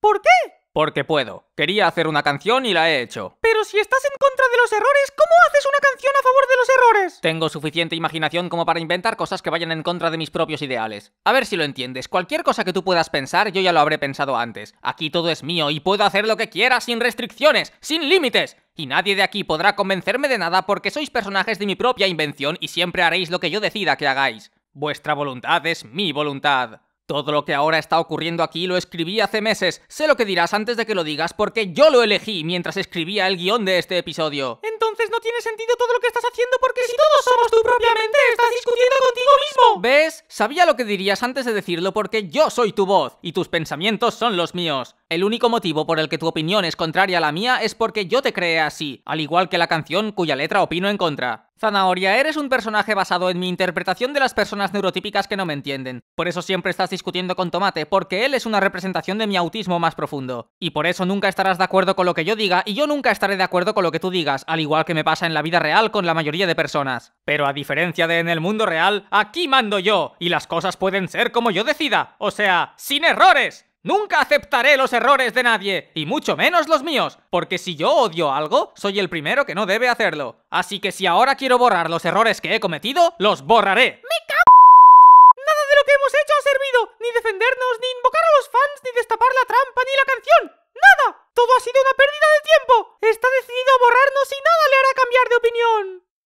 ¿Por qué? Porque puedo. Quería hacer una canción y la he hecho. Pero si estás en contra de los errores, ¿cómo haces una canción a favor de los errores? Tengo suficiente imaginación como para inventar cosas que vayan en contra de mis propios ideales. A ver si lo entiendes. Cualquier cosa que tú puedas pensar, yo ya lo habré pensado antes. Aquí todo es mío y puedo hacer lo que quiera sin restricciones, sin límites. Y nadie de aquí podrá convencerme de nada porque sois personajes de mi propia invención y siempre haréis lo que yo decida que hagáis. Vuestra voluntad es mi voluntad. Todo lo que ahora está ocurriendo aquí lo escribí hace meses. Sé lo que dirás antes de que lo digas porque yo lo elegí mientras escribía el guión de este episodio. Entonces no tiene sentido todo lo que estás haciendo porque si todos somos tú propiamente, estás discutiendo contigo mismo. ¿Ves? Sabía lo que dirías antes de decirlo porque yo soy tu voz y tus pensamientos son los míos. El único motivo por el que tu opinión es contraria a la mía es porque yo te creé así, al igual que la canción cuya letra opino en contra. Zanahoria, eres un personaje basado en mi interpretación de las personas neurotípicas que no me entienden. Por eso siempre estás discutiendo con Tomate, porque él es una representación de mi autismo más profundo. Y por eso nunca estarás de acuerdo con lo que yo diga y yo nunca estaré de acuerdo con lo que tú digas, al igual que me pasa en la vida real con la mayoría de personas. Pero a diferencia de en el mundo real, aquí mando yo, y las cosas pueden ser como yo decida, o sea, sin errores. Nunca aceptaré los errores de nadie, y mucho menos los míos, porque si yo odio algo, soy el primero que no debe hacerlo. Así que si ahora quiero borrar los errores que he cometido, los borraré. ¡Me cago! Nada de lo que hemos hecho ha servido, ni defendernos, ni invocar a los fans, ni destapar la trampa, ni la canción. ¡Nada! Todo ha sido una pérdida de tiempo. Está decidido a borrarnos y nada le hará cambiar de opinión.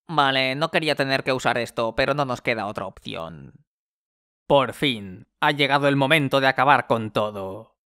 Vale, no quería tener que usar esto, pero no nos queda otra opción. Por fin, ha llegado el momento de acabar con todo.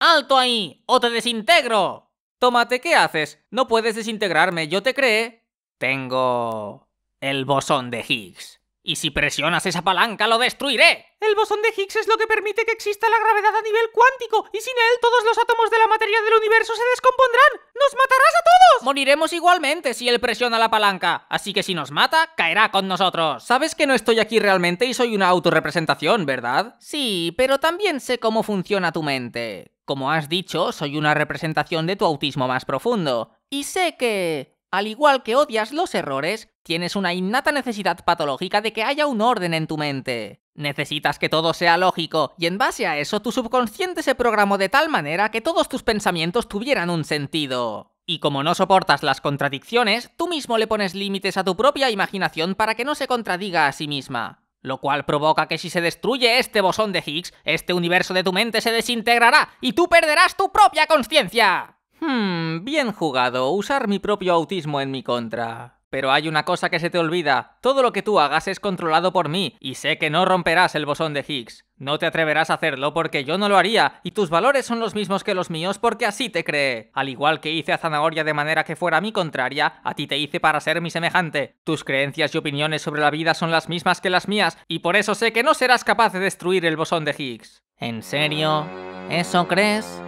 ¡Alto ahí! ¡O te desintegro! Tómate, ¿qué haces? No puedes desintegrarme, ¿yo te creo. Tengo... el bosón de Higgs. Y si presionas esa palanca, lo destruiré. El bosón de Higgs es lo que permite que exista la gravedad a nivel cuántico, y sin él todos los átomos de la materia del universo se descompondrán. ¡Nos matarás a todos! Moriremos igualmente si él presiona la palanca, así que si nos mata, caerá con nosotros. Sabes que no estoy aquí realmente y soy una autorrepresentación, ¿verdad? Sí, pero también sé cómo funciona tu mente. Como has dicho, soy una representación de tu autismo más profundo. Y sé que... Al igual que odias los errores, tienes una innata necesidad patológica de que haya un orden en tu mente. Necesitas que todo sea lógico, y en base a eso tu subconsciente se programó de tal manera que todos tus pensamientos tuvieran un sentido. Y como no soportas las contradicciones, tú mismo le pones límites a tu propia imaginación para que no se contradiga a sí misma. Lo cual provoca que si se destruye este bosón de Higgs, este universo de tu mente se desintegrará y tú perderás tu propia conciencia. Hmm, bien jugado, usar mi propio autismo en mi contra. Pero hay una cosa que se te olvida, todo lo que tú hagas es controlado por mí, y sé que no romperás el bosón de Higgs. No te atreverás a hacerlo porque yo no lo haría, y tus valores son los mismos que los míos porque así te cree. Al igual que hice a Zanahoria de manera que fuera mi contraria, a ti te hice para ser mi semejante. Tus creencias y opiniones sobre la vida son las mismas que las mías, y por eso sé que no serás capaz de destruir el bosón de Higgs. ¿En serio? ¿Eso crees?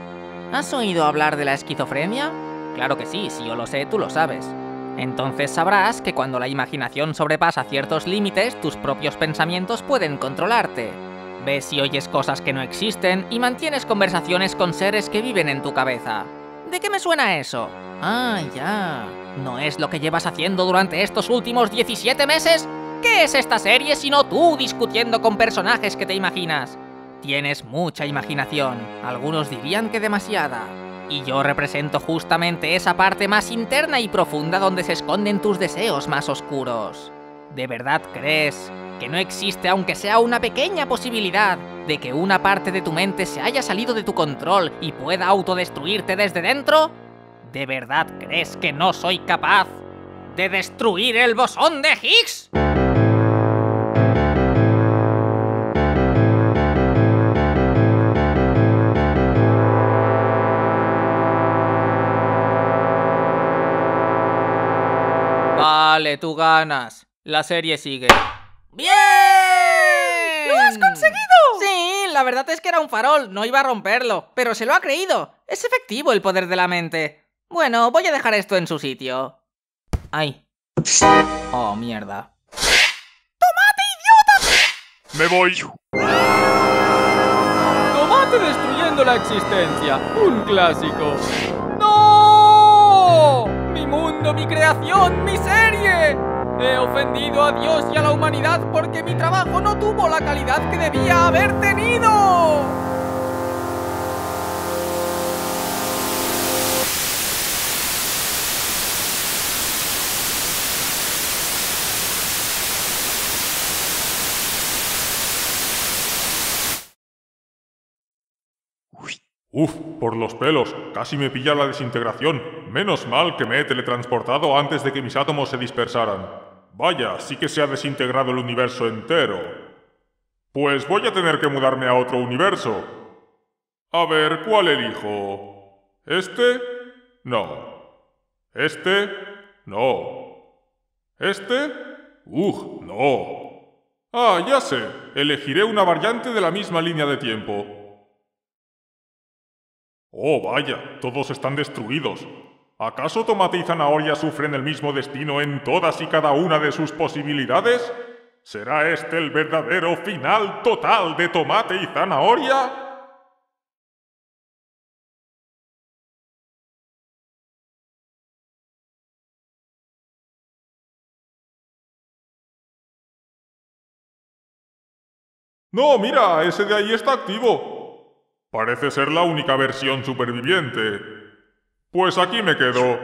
¿Has oído hablar de la esquizofrenia? Claro que sí, si yo lo sé, tú lo sabes. Entonces sabrás que cuando la imaginación sobrepasa ciertos límites, tus propios pensamientos pueden controlarte. Ves y oyes cosas que no existen y mantienes conversaciones con seres que viven en tu cabeza. ¿De qué me suena eso? Ah, ya. ¿No es lo que llevas haciendo durante estos últimos 17 meses? ¿Qué es esta serie sino tú discutiendo con personajes que te imaginas? Tienes mucha imaginación, algunos dirían que demasiada. Y yo represento justamente esa parte más interna y profunda donde se esconden tus deseos más oscuros. ¿De verdad crees que no existe aunque sea una pequeña posibilidad de que una parte de tu mente se haya salido de tu control y pueda autodestruirte desde dentro? ¿De verdad crees que no soy capaz de destruir el bosón de Higgs? Vale, tú ganas. La serie sigue. ¡Bien! ¡Lo has conseguido! Sí, la verdad es que era un farol, no iba a romperlo, pero se lo ha creído. Es efectivo el poder de la mente. Bueno, voy a dejar esto en su sitio. Ay. Oh, mierda. ¡Tomate, idiota! Me voy. Tomate destruyendo la existencia. Un clásico mi creación, mi serie. He ofendido a Dios y a la humanidad porque mi trabajo no tuvo la calidad que debía haber tenido. Uf, por los pelos, casi me pilla la desintegración. Menos mal que me he teletransportado antes de que mis átomos se dispersaran. Vaya, sí que se ha desintegrado el universo entero. Pues voy a tener que mudarme a otro universo. A ver, ¿cuál elijo? ¿Este? No. ¿Este? No. ¿Este? Uf, no. Ah, ya sé. Elegiré una variante de la misma línea de tiempo. Oh, vaya, todos están destruidos. ¿Acaso tomate y zanahoria sufren el mismo destino en todas y cada una de sus posibilidades? ¿Será este el verdadero final total de tomate y zanahoria? No, mira, ese de ahí está activo. Parece ser la única versión superviviente. Pues aquí me quedo.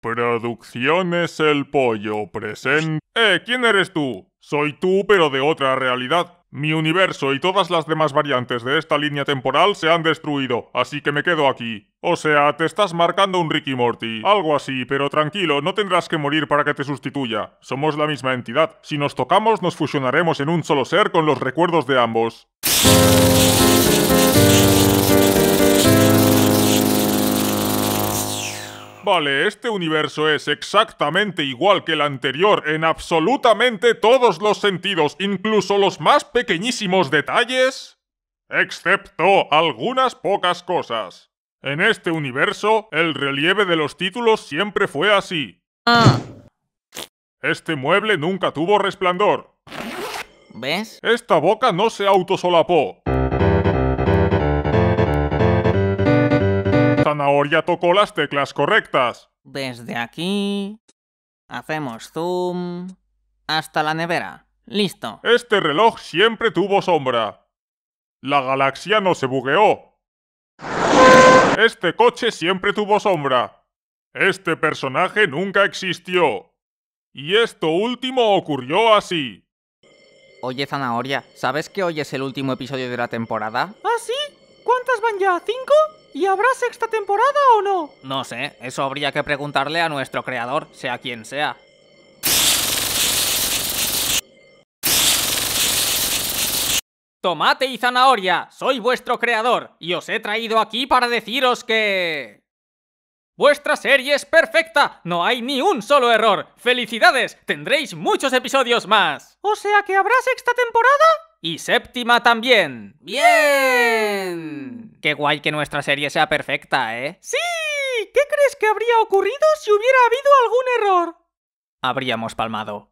Producciones El Pollo presente. ¡Eh! ¿Quién eres tú? Soy tú, pero de otra realidad. Mi universo y todas las demás variantes de esta línea temporal se han destruido, así que me quedo aquí. O sea, te estás marcando un Ricky Morty. Algo así, pero tranquilo, no tendrás que morir para que te sustituya. Somos la misma entidad. Si nos tocamos, nos fusionaremos en un solo ser con los recuerdos de ambos. Vale, este universo es exactamente igual que el anterior en absolutamente todos los sentidos, incluso los más pequeñísimos detalles, excepto algunas pocas cosas. En este universo, el relieve de los títulos siempre fue así. Ah. Este mueble nunca tuvo resplandor. ¿Ves? Esta boca no se autosolapó. zanahoria tocó las teclas correctas. Desde aquí... Hacemos zoom... Hasta la nevera. Listo. Este reloj siempre tuvo sombra. La galaxia no se bugueó. Este coche siempre tuvo sombra. Este personaje nunca existió. Y esto último ocurrió así. Oye, Zanahoria, ¿sabes que hoy es el último episodio de la temporada? ¿Ah, sí? ¿Cuántas van ya? ¿Cinco? ¿Y habrá sexta temporada o no? No sé, eso habría que preguntarle a nuestro creador, sea quien sea. Tomate y zanahoria, soy vuestro creador y os he traído aquí para deciros que... Vuestra serie es perfecta, no hay ni un solo error. ¡Felicidades! Tendréis muchos episodios más. O sea que habrá sexta temporada? Y séptima también. ¡Bien! Qué guay que nuestra serie sea perfecta, ¿eh? ¡Sí! ¿Qué crees que habría ocurrido si hubiera habido algún error? Habríamos palmado.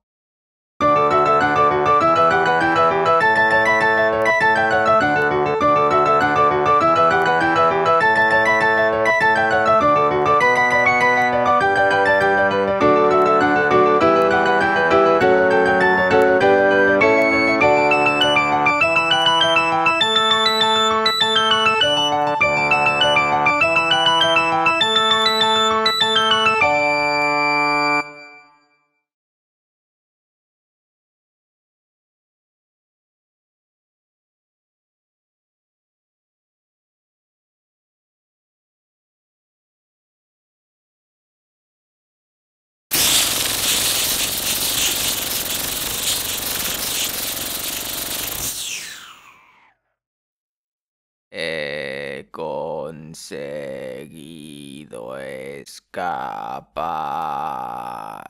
Seguido, escapa.